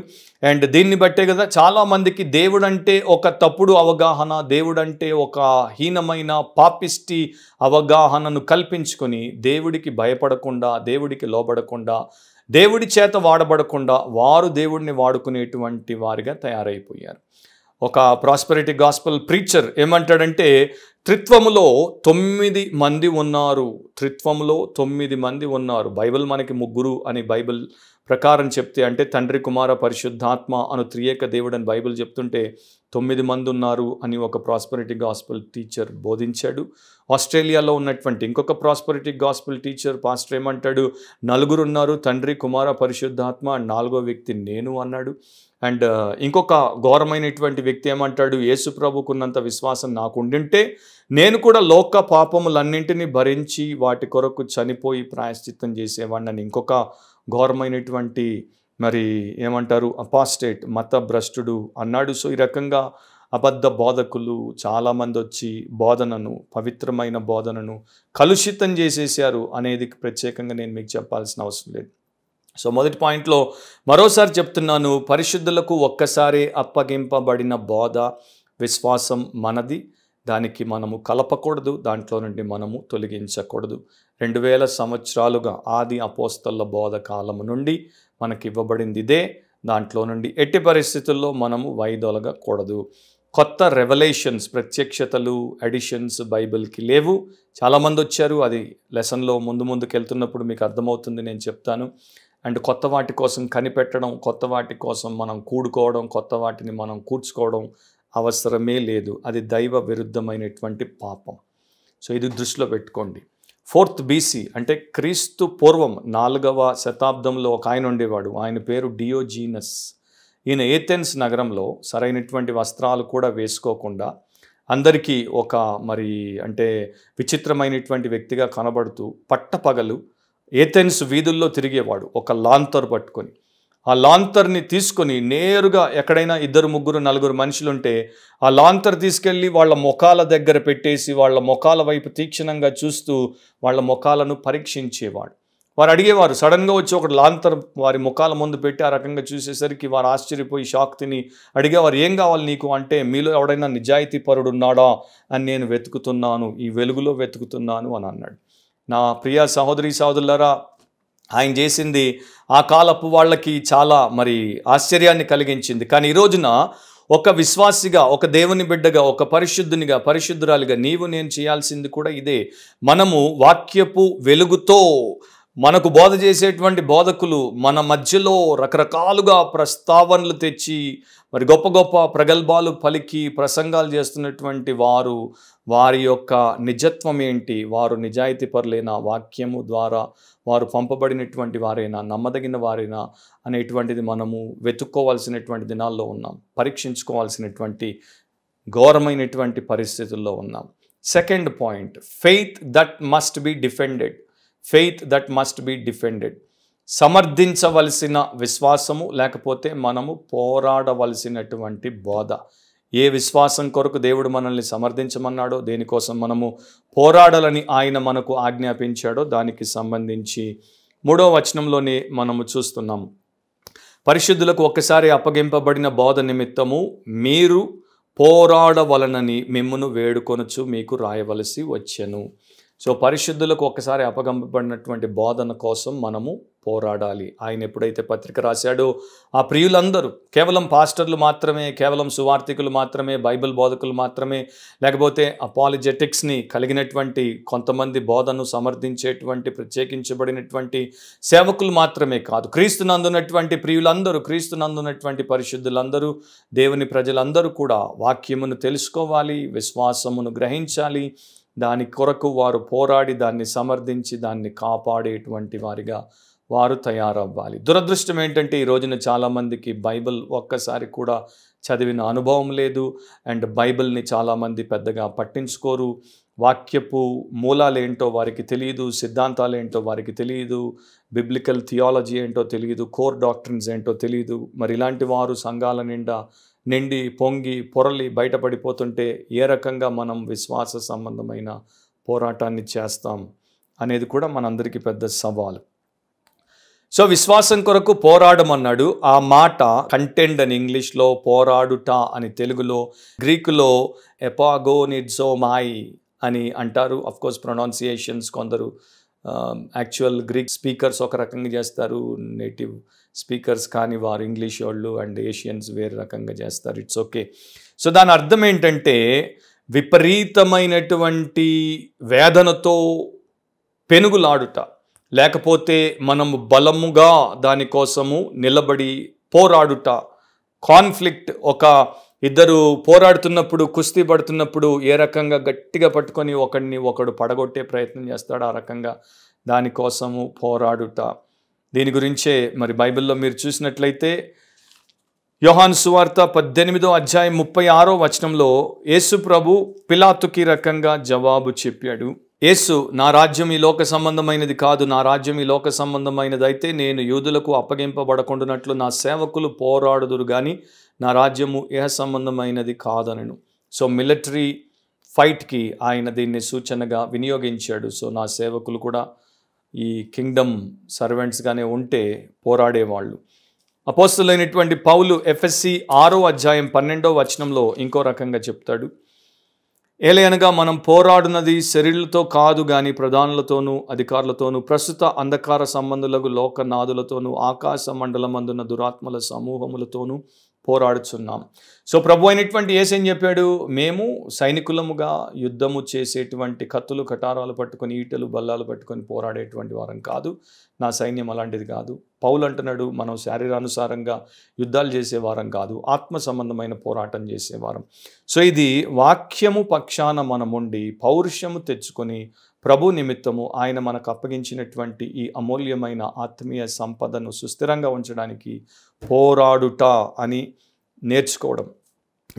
అండ్ దీన్ని బట్టే కదా చాలామందికి దేవుడు అంటే ఒక తప్పుడు అవగాహన దేవుడు అంటే ఒక హీనమైన పాపిష్టి అవగాహనను కల్పించుకొని దేవుడికి భయపడకుండా దేవుడికి లోబడకుండా దేవుడి చేత వాడబడకుండా వారు దేవుడిని వాడుకునేటువంటి వారిగా తయారైపోయారు ఒక ప్రాస్పరిటీ గాస్పల్ ప్రీచర్ ఏమంటాడంటే త్రిత్వములో తొమ్మిది మంది ఉన్నారు త్రిత్వములో తొమ్మిది మంది ఉన్నారు బైబిల్ మనకి ముగ్గురు అని బైబిల్ ప్రకారం చెప్తే అంటే తండ్రి కుమార పరిశుద్ధాత్మ అను త్రియేక దేవుడని బైబిల్ చెప్తుంటే తొమ్మిది మంది ఉన్నారు అని ఒక ప్రాస్పరిటీ గాస్పుల్ టీచర్ బోధించాడు ఆస్ట్రేలియాలో ఉన్నటువంటి ఇంకొక ప్రాస్పరిటీ గాస్పుల్ టీచర్ పాస్టర్ ఏమంటాడు నలుగురు ఉన్నారు తండ్రి కుమార పరిశుద్ధాత్మ నాలుగో వ్యక్తి నేను అన్నాడు అండ్ ఇంకొక ఘోరమైనటువంటి వ్యక్తి ఏమంటాడు యేసు ప్రభుకున్నంత విశ్వాసం నాకు ఉండింటే నేను కూడా లోక పాపములన్నింటినీ భరించి వాటి కొరకు చనిపోయి ప్రాయశ్చిత్తం చేసేవాడిని ఇంకొక ఘోరమైనటువంటి మరి ఏమంటారు అపాస్టేట్ మత భ్రష్టుడు అన్నాడు సో ఈ రకంగా అబద్ధ బోధకులు చాలామంది వచ్చి బోధనను పవిత్రమైన బోధనను కలుషితం చేసేసారు అనేది ప్రత్యేకంగా నేను మీకు చెప్పాల్సిన అవసరం లేదు సో మొదటి పాయింట్లో మరోసారి చెప్తున్నాను పరిశుద్ధులకు ఒక్కసారి అప్పగింపబడిన బోధ విశ్వాసం మనది దానికి మనము కలపకూడదు దాంట్లో నుండి మనము తొలగించకూడదు రెండు వేల సంవత్సరాలుగా ఆది అపోస్తల బోధ కాలము నుండి మనకి ఇవ్వబడింది ఇదే దాంట్లో నుండి ఎట్టి పరిస్థితుల్లో మనము వైదొలగకూడదు కొత్త రెవల్యూషన్స్ ప్రత్యక్షతలు అడిషన్స్ బైబిల్కి లేవు చాలామంది వచ్చారు అది లెసన్లో ముందు ముందుకు వెళ్తున్నప్పుడు మీకు అర్థమవుతుంది నేను చెప్తాను అండ్ కొత్త వాటి కోసం కనిపెట్టడం కొత్త వాటి కోసం మనం కూడుకోవడం కొత్త వాటిని మనం కూర్చుకోవడం అవసరమే లేదు అది దైవ విరుద్ధమైనటువంటి పాపం సో ఇది దృష్టిలో పెట్టుకోండి ఫోర్త్ బీసీ అంటే క్రీస్తు పూర్వం నాలుగవ శతాబ్దంలో ఒక ఆయన ఉండేవాడు ఆయన పేరు డియోజీనస్ ఈయన ఏథెన్స్ నగరంలో సరైనటువంటి వస్త్రాలు కూడా వేసుకోకుండా అందరికీ ఒక మరి అంటే విచిత్రమైనటువంటి వ్యక్తిగా కనబడుతూ పట్టపగలు ఏథెన్స్ వీధుల్లో తిరిగేవాడు ఒక లాంతర్ పట్టుకొని ఆ లాంతర్ని తీసుకొని నేరుగా ఎక్కడైనా ఇద్దరు ముగ్గురు నలుగురు మనుషులు ఉంటే ఆ లాంతర్ తీసుకెళ్ళి వాళ్ళ ముఖాల దగ్గర పెట్టేసి వాళ్ళ ముఖాల వైపు తీక్షణంగా చూస్తూ వాళ్ళ ముఖాలను పరీక్షించేవాడు వారు అడిగేవారు సడన్గా వచ్చి ఒక లాంతర్ వారి ముఖాల ముందు పెట్టి ఆ రకంగా చూసేసరికి వారు ఆశ్చర్యపోయి షాక్ తిని అడిగేవారు ఏం కావాలి నీకు అంటే మీలో ఎవడైనా నిజాయితీ పరుడు ఉన్నాడా అని నేను వెతుకుతున్నాను ఈ వెలుగులో వెతుకుతున్నాను అని అన్నాడు నా ప్రియ సహోదరి సహోదరులరా ఆయన చేసింది ఆ కాలపు వాళ్ళకి చాలా మరి ఆశ్చర్యాన్ని కలిగించింది కానీ ఈ రోజున ఒక విశ్వాసిగా ఒక దేవుని బిడ్డగా ఒక పరిశుద్ధునిగా పరిశుద్ధురాలిగా నీవు నేను చేయాల్సింది కూడా ఇదే మనము వాక్యపు వెలుగుతో మనకు బోధ చేసేటువంటి బోధకులు మన మధ్యలో రకరకాలుగా ప్రస్తావనలు తెచ్చి మరి గొప్ప గొప్ప ప్రగల్భాలు పలికి ప్రసంగాలు చేస్తున్నటువంటి వారు వారి యొక్క నిజత్వం ఏంటి వారు నిజాయితీ పరులైన వాక్యము ద్వారా వారు పంపబడినటువంటి వారైనా నమ్మదగిన వారైనా అనేటువంటిది మనము వెతుక్కోవాల్సినటువంటి దినాల్లో ఉన్నాం పరీక్షించుకోవాల్సినటువంటి ఘోరమైనటువంటి పరిస్థితుల్లో ఉన్నాం second point faith that must be defended faith that must be defended సమర్థించవలసిన విశ్వాసము లేకపోతే మనము పోరాడవలసినటువంటి బోధ ఏ విశ్వాసం కొరకు దేవుడు మనల్ని సమర్థించమన్నాడో దేనికోసం మనము పోరాడాలని ఆయన మనకు ఆజ్ఞాపించాడో దానికి సంబంధించి మూడో వచనంలోనే మనము చూస్తున్నాం పరిశుద్ధులకు ఒక్కసారి అప్పగింపబడిన బోధ నిమిత్తము మీరు పోరాడవలనని మిమ్మును వేడుకొనచ్చు మీకు రాయవలసి వచ్చెను సో పరిశుద్ధులకు ఒక్కసారి అపగంపబడినటువంటి బోధన కోసం మనము పోరాడాలి ఆయన ఎప్పుడైతే పత్రిక రాశాడో ఆ ప్రియులందరూ కేవలం పాస్టర్లు మాత్రమే కేవలం సువార్థికులు మాత్రమే బైబిల్ బోధకులు మాత్రమే లేకపోతే అపాలిజెటిక్స్ని కలిగినటువంటి కొంతమంది బోధను సమర్థించేటువంటి ప్రత్యేకించబడినటువంటి సేవకులు మాత్రమే కాదు నందునటువంటి ప్రియులందరూ నందునటువంటి పరిశుద్ధులందరూ దేవుని ప్రజలందరూ కూడా వాక్యమును తెలుసుకోవాలి విశ్వాసమును గ్రహించాలి దాని కొరకు వారు పోరాడి దాన్ని సమర్థించి దాన్ని కాపాడేటువంటి వారిగా వారు తయారవ్వాలి దురదృష్టం ఏంటంటే ఈ రోజున చాలామందికి బైబిల్ ఒక్కసారి కూడా చదివిన అనుభవం లేదు అండ్ బైబిల్ని చాలామంది పెద్దగా పట్టించుకోరు వాక్యపు మూలాలు ఏంటో వారికి తెలియదు సిద్ధాంతాలు ఏంటో వారికి తెలియదు బిబ్లికల్ థియాలజీ ఏంటో తెలియదు కోర్ డాక్టర్న్స్ ఏంటో తెలియదు మరి ఇలాంటి వారు సంఘాల నిండా నిండి పొంగి పొరలి బయటపడిపోతుంటే ఏ రకంగా మనం విశ్వాస సంబంధమైన పోరాటాన్ని చేస్తాం అనేది కూడా మనందరికీ పెద్ద సవాలు సో విశ్వాసం కొరకు పోరాడమన్నాడు ఆ మాట కంటెండ్ అని ఇంగ్లీష్లో పోరాడుట అని తెలుగులో గ్రీకులో ఎపాగోనిడ్జోమాయి అని అంటారు అఫ్కోర్స్ ప్రొనౌన్సియేషన్స్ కొందరు యాక్చువల్ గ్రీక్ స్పీకర్స్ ఒక రకంగా చేస్తారు నేటివ్ స్పీకర్స్ కానీ వారు ఇంగ్లీష్ వాళ్ళు అండ్ ఏషియన్స్ వేరే రకంగా చేస్తారు ఇట్స్ ఓకే సో దాని అర్థం ఏంటంటే విపరీతమైనటువంటి వేదనతో పెనుగులాడుట లేకపోతే మనం బలముగా దానికోసము నిలబడి పోరాడుట కాన్ఫ్లిక్ట్ ఒక ఇద్దరు పోరాడుతున్నప్పుడు కుస్తీ పడుతున్నప్పుడు ఏ రకంగా గట్టిగా పట్టుకొని ఒకడిని ఒకడు పడగొట్టే ప్రయత్నం చేస్తాడు ఆ రకంగా దానికోసము పోరాడుట దీని గురించే మరి బైబిల్లో మీరు చూసినట్లయితే యోహాన్ సువార్త పద్దెనిమిదో అధ్యాయం ముప్పై ఆరో వచనంలో యేసు ప్రభు పిలాతుకి రకంగా జవాబు చెప్పాడు యేసు నా రాజ్యం ఈ లోక సంబంధమైనది కాదు నా రాజ్యం ఈ లోక సంబంధమైనది అయితే నేను యూదులకు అప్పగింపబడకుండానట్లు నా సేవకులు పోరాడుదురు కానీ నా రాజ్యము ఏ సంబంధమైనది కాదనను సో మిలిటరీ ఫైట్కి ఆయన దీన్ని సూచనగా వినియోగించాడు సో నా సేవకులు కూడా ఈ కింగ్డమ్ సర్వెంట్స్గానే ఉంటే పోరాడేవాళ్ళు అపోస్తులైనటువంటి పౌలు ఎఫ్ఎస్సి ఆరో అధ్యాయం పన్నెండో వచనంలో ఇంకో రకంగా చెప్తాడు ఏలయనగా మనం పోరాడున్నది శరీరులతో కాదు కానీ ప్రధానులతోనూ అధికారులతోనూ ప్రస్తుత అంధకార సంబంధులకు లోకనాదులతోనూ ఆకాశ మండలమందున్న దురాత్మల సమూహములతోనూ పోరాడుచున్నాం సో ప్రభు అయినటువంటి ఏసేం చెప్పాడు మేము సైనికులముగా యుద్ధము చేసేటువంటి కత్తులు కటారాలు పట్టుకొని ఈటలు బల్లాలు పట్టుకొని పోరాడేటువంటి వారం కాదు నా సైన్యం అలాంటిది కాదు పౌలు అంటున్నాడు మనం శారీరానుసారంగా యుద్ధాలు చేసేవారం కాదు ఆత్మ సంబంధమైన పోరాటం చేసేవారం సో ఇది వాక్యము పక్షాన మనముండి పౌరుషము తెచ్చుకొని ప్రభు నిమిత్తము ఆయన మనకు అప్పగించినటువంటి ఈ అమూల్యమైన ఆత్మీయ సంపదను సుస్థిరంగా ఉంచడానికి పోరాడుట అని నేర్చుకోవడం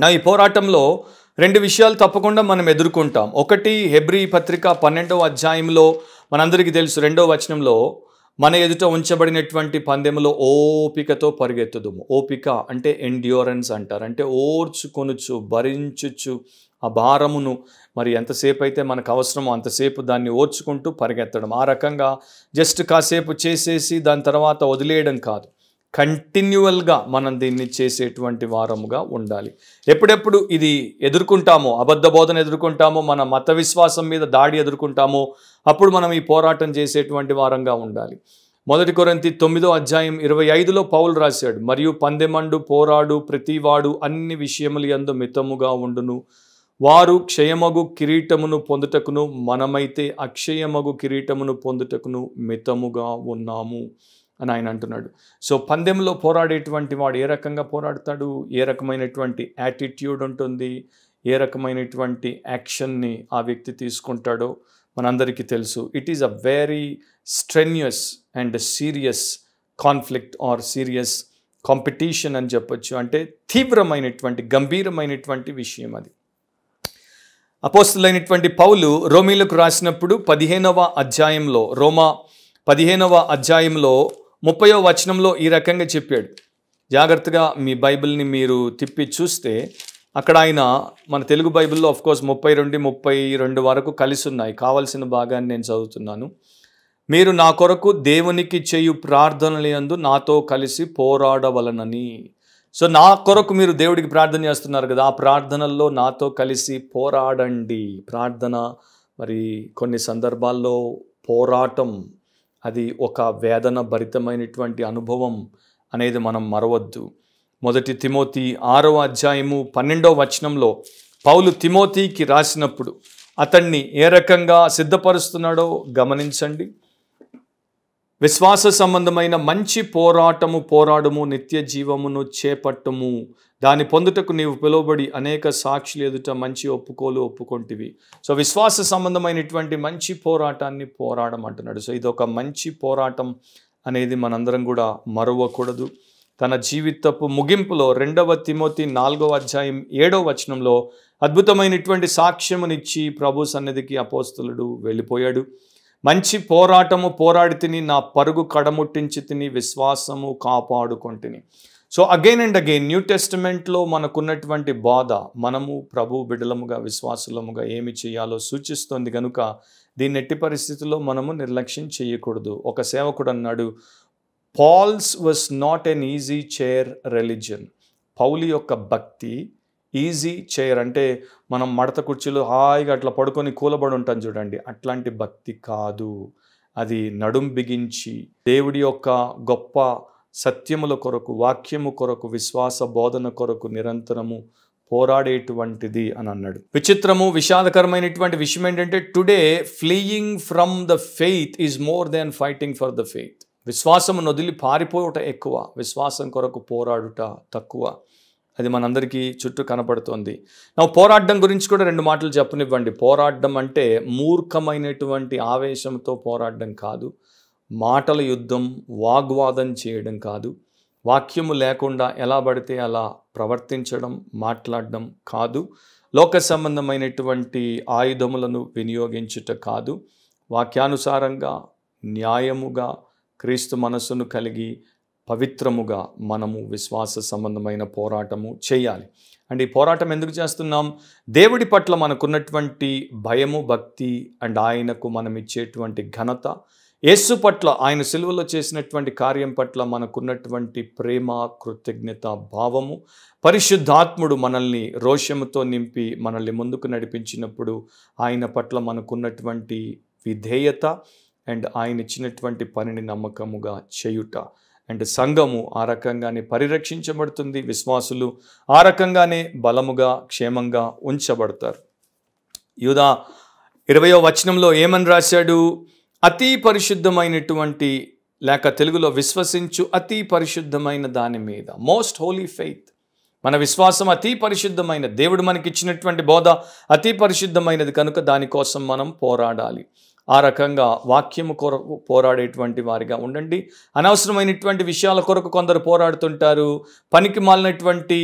నా ఈ పోరాటంలో రెండు విషయాలు తప్పకుండా మనం ఎదుర్కొంటాం ఒకటి హెబ్రి పత్రిక పన్నెండవ అధ్యాయంలో మనందరికీ తెలుసు రెండవ వచనంలో మన ఎదుట ఉంచబడినటువంటి పందెములో ఓపికతో పరిగెత్తుదుము ఓపిక అంటే ఎండ్యూరెన్స్ అంటారు అంటే ఓర్చుకొనుచు భరించుచు ఆ భారమును మరి ఎంతసేపు అయితే మనకు అవసరమో అంతసేపు దాన్ని ఓర్చుకుంటూ పరిగెత్తడం ఆ రకంగా జస్ట్ కాసేపు చేసేసి దాని తర్వాత వదిలేయడం కాదు కంటిన్యూవల్గా మనం దీన్ని చేసేటువంటి వారముగా ఉండాలి ఎప్పుడెప్పుడు ఇది ఎదుర్కొంటామో అబద్ధ బోధన ఎదుర్కొంటామో మన మత విశ్వాసం మీద దాడి ఎదుర్కొంటామో అప్పుడు మనం ఈ పోరాటం చేసేటువంటి వారంగా ఉండాలి మొదటి కొరంతి తొమ్మిదో అధ్యాయం ఇరవై ఐదులో పౌలు రాశాడు మరియు పందెమండు పోరాడు ప్రతివాడు అన్ని విషయములు ఎందు మితముగా ఉండును వారు క్షయమగు కిరీటమును పొందుటకును మనమైతే అక్షయమగు కిరీటమును పొందుటకును మితముగా ఉన్నాము అని ఆయన అంటున్నాడు సో పందెంలో పోరాడేటువంటి వాడు ఏ రకంగా పోరాడతాడు ఏ రకమైనటువంటి యాటిట్యూడ్ ఉంటుంది ఏ రకమైనటువంటి యాక్షన్ని ఆ వ్యక్తి తీసుకుంటాడో మనందరికీ తెలుసు it is a very strenuous and serious conflict or serious competition అని చెప్పొచ్చు అంటే తీవ్రమైనటువంటి గంభీరమైనటువంటి విషయం అది అపోస్తులైనటువంటి పౌలు రోమిలకు రాసినప్పుడు పదిహేనవ అధ్యాయంలో రోమా పదిహేనవ అధ్యాయంలో ముప్పయో వచనంలో ఈ రకంగా చెప్పాడు జాగ్రత్తగా మీ బైబిల్ని మీరు తిప్పి చూస్తే అక్కడ ఆయన మన తెలుగు బైబిల్లో కోర్స్ ముప్పై రెండు ముప్పై రెండు వరకు కలిసి ఉన్నాయి కావలసిన భాగాన్ని నేను చదువుతున్నాను మీరు నా కొరకు దేవునికి చేయు ప్రార్థనలందు నాతో కలిసి పోరాడవలనని సో నా కొరకు మీరు దేవుడికి ప్రార్థన చేస్తున్నారు కదా ఆ ప్రార్థనల్లో నాతో కలిసి పోరాడండి ప్రార్థన మరి కొన్ని సందర్భాల్లో పోరాటం అది ఒక వేదన భరితమైనటువంటి అనుభవం అనేది మనం మరవద్దు మొదటి తిమోతి ఆరవ అధ్యాయము పన్నెండవ వచనంలో పౌలు తిమోతికి రాసినప్పుడు అతన్ని ఏ రకంగా సిద్ధపరుస్తున్నాడో గమనించండి విశ్వాస సంబంధమైన మంచి పోరాటము పోరాడము నిత్య జీవమును చేపట్టము దాని పొందుటకు నీవు పిలువబడి అనేక సాక్షులు ఎదుట మంచి ఒప్పుకోలు ఒప్పుకొంటివి సో విశ్వాస సంబంధమైనటువంటి మంచి పోరాటాన్ని పోరాడమంటున్నాడు సో ఇది ఒక మంచి పోరాటం అనేది మనందరం కూడా మరవకూడదు తన జీవితపు ముగింపులో రెండవ తిమోతి నాలుగవ అధ్యాయం ఏడవ వచనంలో అద్భుతమైనటువంటి సాక్ష్యమునిచ్చి ప్రభు సన్నిధికి అపోస్తులుడు వెళ్ళిపోయాడు మంచి పోరాటము పోరాడి తిని నా పరుగు కడముట్టించి తిని విశ్వాసము కాపాడుకుంటుని so again and again new టెస్టిమెంట్లో మనకున్నటువంటి బాధ మనము ప్రభు బిడలముగా విశ్వాసులముగా ఏమి చేయాలో సూచిస్తోంది కనుక దీన్ని ఎట్టి పరిస్థితుల్లో మనము నిర్లక్ష్యం చేయకూడదు ఒక సేవకుడు అన్నాడు Paul's was not an easy chair religion పౌలి యొక్క భక్తి ఈజీ చైర్ అంటే మనం మడత కుర్చీలో హాయిగా అట్లా పడుకొని కూలబడి ఉంటాం చూడండి అట్లాంటి భక్తి కాదు అది నడుం బిగించి దేవుడి యొక్క గొప్ప సత్యముల కొరకు వాక్యము కొరకు విశ్వాస బోధన కొరకు నిరంతరము పోరాడేటువంటిది అని అన్నాడు విచిత్రము విషాదకరమైనటువంటి విషయం ఏంటంటే today fleeing from the faith is more than fighting for the faith విశ్వాసమును వదిలి పారిపోవట ఎక్కువ విశ్వాసం కొరకు పోరాడుట తక్కువ అది మనందరికీ చుట్టూ కనపడుతోంది నా పోరాడడం గురించి కూడా రెండు మాటలు చెప్పనివ్వండి పోరాడడం అంటే మూర్ఖమైనటువంటి ఆవేశంతో పోరాడడం కాదు మాటల యుద్ధం వాగ్వాదం చేయడం కాదు వాక్యము లేకుండా ఎలా పడితే అలా ప్రవర్తించడం మాట్లాడడం కాదు లోక సంబంధమైనటువంటి ఆయుధములను వినియోగించుట కాదు వాక్యానుసారంగా న్యాయముగా క్రీస్తు మనస్సును కలిగి పవిత్రముగా మనము విశ్వాస సంబంధమైన పోరాటము చేయాలి అండ్ ఈ పోరాటం ఎందుకు చేస్తున్నాం దేవుడి పట్ల మనకున్నటువంటి భయము భక్తి అండ్ ఆయనకు మనం ఇచ్చేటువంటి ఘనత యేసు పట్ల ఆయన సెలువులో చేసినటువంటి కార్యం పట్ల మనకున్నటువంటి ప్రేమ కృతజ్ఞత భావము పరిశుద్ధాత్ముడు మనల్ని రోషముతో నింపి మనల్ని ముందుకు నడిపించినప్పుడు ఆయన పట్ల మనకున్నటువంటి విధేయత అండ్ ఆయన ఇచ్చినటువంటి పనిని నమ్మకముగా చేయుట అండ్ సంఘము ఆ రకంగానే పరిరక్షించబడుతుంది విశ్వాసులు ఆ రకంగానే బలముగా క్షేమంగా ఉంచబడతారు యూదా ఇరవయో వచనంలో ఏమని రాశాడు అతి పరిశుద్ధమైనటువంటి లేక తెలుగులో విశ్వసించు అతి పరిశుద్ధమైన దాని మీద మోస్ట్ హోలీ ఫెయిత్ మన విశ్వాసం అతి పరిశుద్ధమైన దేవుడు మనకి ఇచ్చినటువంటి బోధ అతి పరిశుద్ధమైనది కనుక దానికోసం మనం పోరాడాలి ఆ రకంగా వాక్యము కొరకు పోరాడేటువంటి వారిగా ఉండండి అనవసరమైనటువంటి విషయాల కొరకు కొందరు పోరాడుతుంటారు పనికి మాలినటువంటి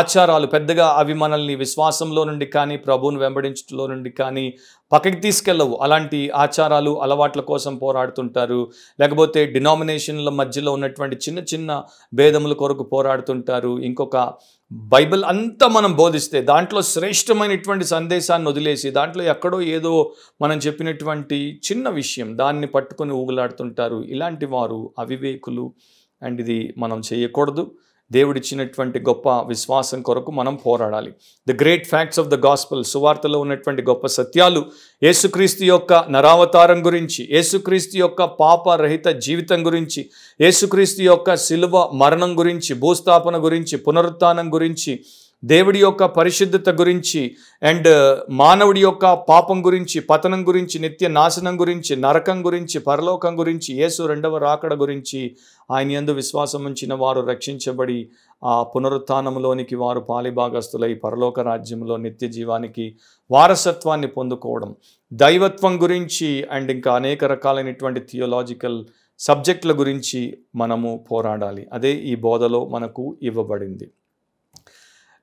ఆచారాలు పెద్దగా అవి మనల్ని విశ్వాసంలో నుండి కానీ ప్రభువును వెంబడించడంలో నుండి కానీ పక్కకి తీసుకెళ్ళవు అలాంటి ఆచారాలు అలవాట్ల కోసం పోరాడుతుంటారు లేకపోతే డినామినేషన్ల మధ్యలో ఉన్నటువంటి చిన్న చిన్న భేదముల కొరకు పోరాడుతుంటారు ఇంకొక బైబిల్ అంతా మనం బోధిస్తే దాంట్లో శ్రేష్టమైనటువంటి సందేశాన్ని వదిలేసి దాంట్లో ఎక్కడో ఏదో మనం చెప్పినటువంటి చిన్న విషయం దాన్ని పట్టుకొని ఊగులాడుతుంటారు ఇలాంటి వారు అవివేకులు అండ్ ఇది మనం చేయకూడదు దేవుడిచ్చినటువంటి గొప్ప విశ్వాసం కొరకు మనం పోరాడాలి the great facts of the gospel సువార్తలో ఉన్నటువంటి గొప్ప సత్యాలు యేసుక్రీస్తు యొక్క నరావతారం గురించి యేసుక్రీస్తు యొక్క పాపరహిత జీవితం గురించి యేసుక్రీస్తు యొక్క శిలువ మరణం గురించి భూస్థాపన గురించి పునరుత్నం గురించి దేవుడి యొక్క పరిశుద్ధత గురించి అండ్ మానవుడి యొక్క పాపం గురించి పతనం గురించి నిత్య నాశనం గురించి నరకం గురించి పరలోకం గురించి యేసు రెండవ రాకడ గురించి ఆయన ఎందు విశ్వాసం ఉంచిన వారు రక్షించబడి ఆ పునరుత్నంలోనికి వారు పాలిభాగస్తులై పరలోక రాజ్యంలో నిత్య జీవానికి వారసత్వాన్ని పొందుకోవడం దైవత్వం గురించి అండ్ ఇంకా అనేక రకాలైనటువంటి థియోలాజికల్ సబ్జెక్టుల గురించి మనము పోరాడాలి అదే ఈ బోధలో మనకు ఇవ్వబడింది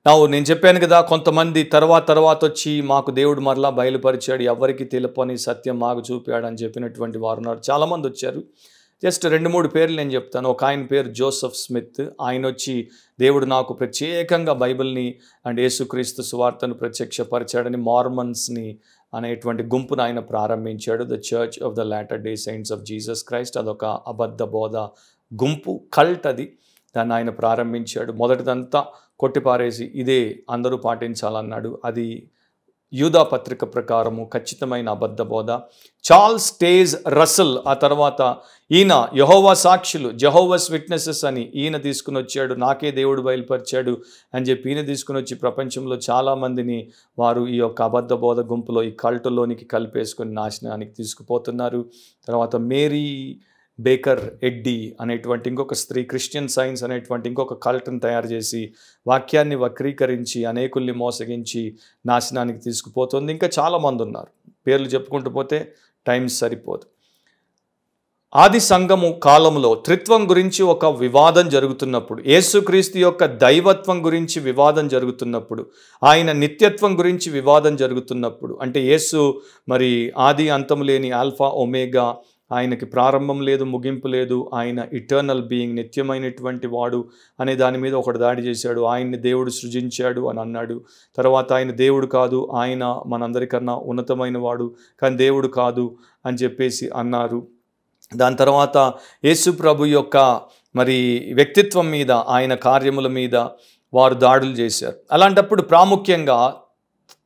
నా నేను చెప్పాను కదా కొంతమంది తర్వాత తర్వాత వచ్చి మాకు దేవుడు మరలా బయలుపరిచాడు ఎవరికి తెలుపని సత్యం మాకు చూపాడు అని చెప్పినటువంటి వారు ఉన్నారు చాలామంది వచ్చారు జస్ట్ రెండు మూడు పేర్లు నేను చెప్తాను ఒక ఆయన పేరు జోసఫ్ స్మిత్ ఆయన వచ్చి దేవుడు నాకు ప్రత్యేకంగా బైబిల్ని అండ్ యేసుక్రీస్తు సువార్తను ప్రత్యక్షపరిచాడని మార్మన్స్ని అనేటువంటి గుంపును ఆయన ప్రారంభించాడు the church of the latter day saints of Jesus Christ అదొక అబద్ధ బోధ గుంపు కల్ట్ అది దాన్ని ఆయన ప్రారంభించాడు మొదటిదంతా కొట్టిపారేసి ఇదే అందరూ పాటించాలన్నాడు అది యూదా పత్రిక ప్రకారము ఖచ్చితమైన అబద్ధ బోధ చార్ల్స్ టేజ్ రసల్ ఆ తర్వాత ఈయన యహోవా సాక్షులు జహోవస్ విట్నెసెస్ అని ఈయన తీసుకుని వచ్చాడు నాకే దేవుడు బయలుపరిచాడు అని చెప్పి ఈయన తీసుకుని వచ్చి ప్రపంచంలో చాలామందిని వారు ఈ యొక్క అబద్ధ బోధ గుంపులో ఈ కల్టులోనికి కలిపేసుకుని నాశనానికి తీసుకుపోతున్నారు తర్వాత మేరీ బేకర్ ఎడ్డీ అనేటువంటి ఇంకొక స్త్రీ క్రిస్టియన్ సైన్స్ అనేటువంటి ఇంకొక కల్ట్ని తయారు చేసి వాక్యాన్ని వక్రీకరించి అనేకుల్ని మోసగించి నాశనానికి తీసుకుపోతుంది ఇంకా చాలామంది ఉన్నారు పేర్లు చెప్పుకుంటూ పోతే టైం సరిపోదు ఆది సంఘము కాలంలో త్రిత్వం గురించి ఒక వివాదం జరుగుతున్నప్పుడు యేసుక్రీస్తు యొక్క దైవత్వం గురించి వివాదం జరుగుతున్నప్పుడు ఆయన నిత్యత్వం గురించి వివాదం జరుగుతున్నప్పుడు అంటే యేసు మరి ఆది అంతం లేని ఆల్ఫా ఒమేగా ఆయనకి ప్రారంభం లేదు ముగింపు లేదు ఆయన ఇటర్నల్ బీయింగ్ నిత్యమైనటువంటి వాడు అనే దాని మీద ఒకడు దాడి చేశాడు ఆయన్ని దేవుడు సృజించాడు అని అన్నాడు తర్వాత ఆయన దేవుడు కాదు ఆయన మనందరికన్నా ఉన్నతమైన వాడు కానీ దేవుడు కాదు అని చెప్పేసి అన్నారు దాని తర్వాత యేసు ప్రభు యొక్క మరి వ్యక్తిత్వం మీద ఆయన కార్యముల మీద వారు దాడులు చేశారు అలాంటప్పుడు ప్రాముఖ్యంగా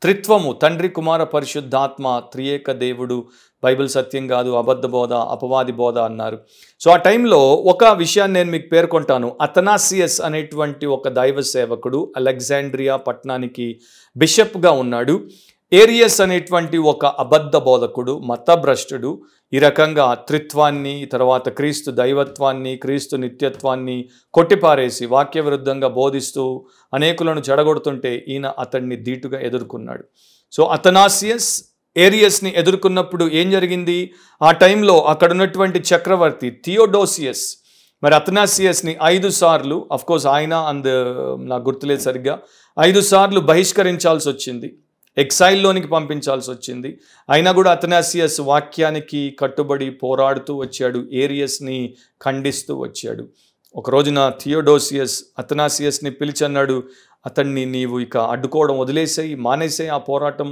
త్రిత్వము తండ్రి కుమార పరిశుద్ధాత్మ త్రియేక దేవుడు బైబిల్ సత్యం కాదు అబద్ధ బోధ అపవాది బోధ అన్నారు సో ఆ టైంలో ఒక విషయాన్ని నేను మీకు పేర్కొంటాను అతనాసియస్ అనేటువంటి ఒక దైవ సేవకుడు అలెగ్జాండ్రియా పట్టణానికి బిషప్గా ఉన్నాడు ఏరియస్ అనేటువంటి ఒక అబద్ధ బోధకుడు మతభ్రష్టుడు ఈ రకంగా త్రిత్వాన్ని తర్వాత క్రీస్తు దైవత్వాన్ని క్రీస్తు నిత్యత్వాన్ని కొట్టిపారేసి వాక్య విరుద్ధంగా బోధిస్తూ అనేకులను చెడగొడుతుంటే ఈయన అతన్ని ధీటుగా ఎదుర్కొన్నాడు సో అతనాసియస్ ఏరియస్ని ఎదుర్కొన్నప్పుడు ఏం జరిగింది ఆ టైంలో అక్కడ ఉన్నటువంటి చక్రవర్తి థియోడోసియస్ మరి అథనాసియస్ని ఐదు సార్లు కోర్స్ ఆయన అందు నాకు గుర్తులేదు సరిగ్గా ఐదు సార్లు బహిష్కరించాల్సి వచ్చింది ఎక్సైల్లోనికి పంపించాల్సి వచ్చింది అయినా కూడా అథనాసియస్ వాక్యానికి కట్టుబడి పోరాడుతూ వచ్చాడు ఏరియస్ని ఖండిస్తూ వచ్చాడు ఒక రోజున థియోడోసియస్ అథనాసియస్ని పిలిచి అన్నాడు అతన్ని నీవు ఇక అడ్డుకోవడం వదిలేసాయి మానేసాయి ఆ పోరాటం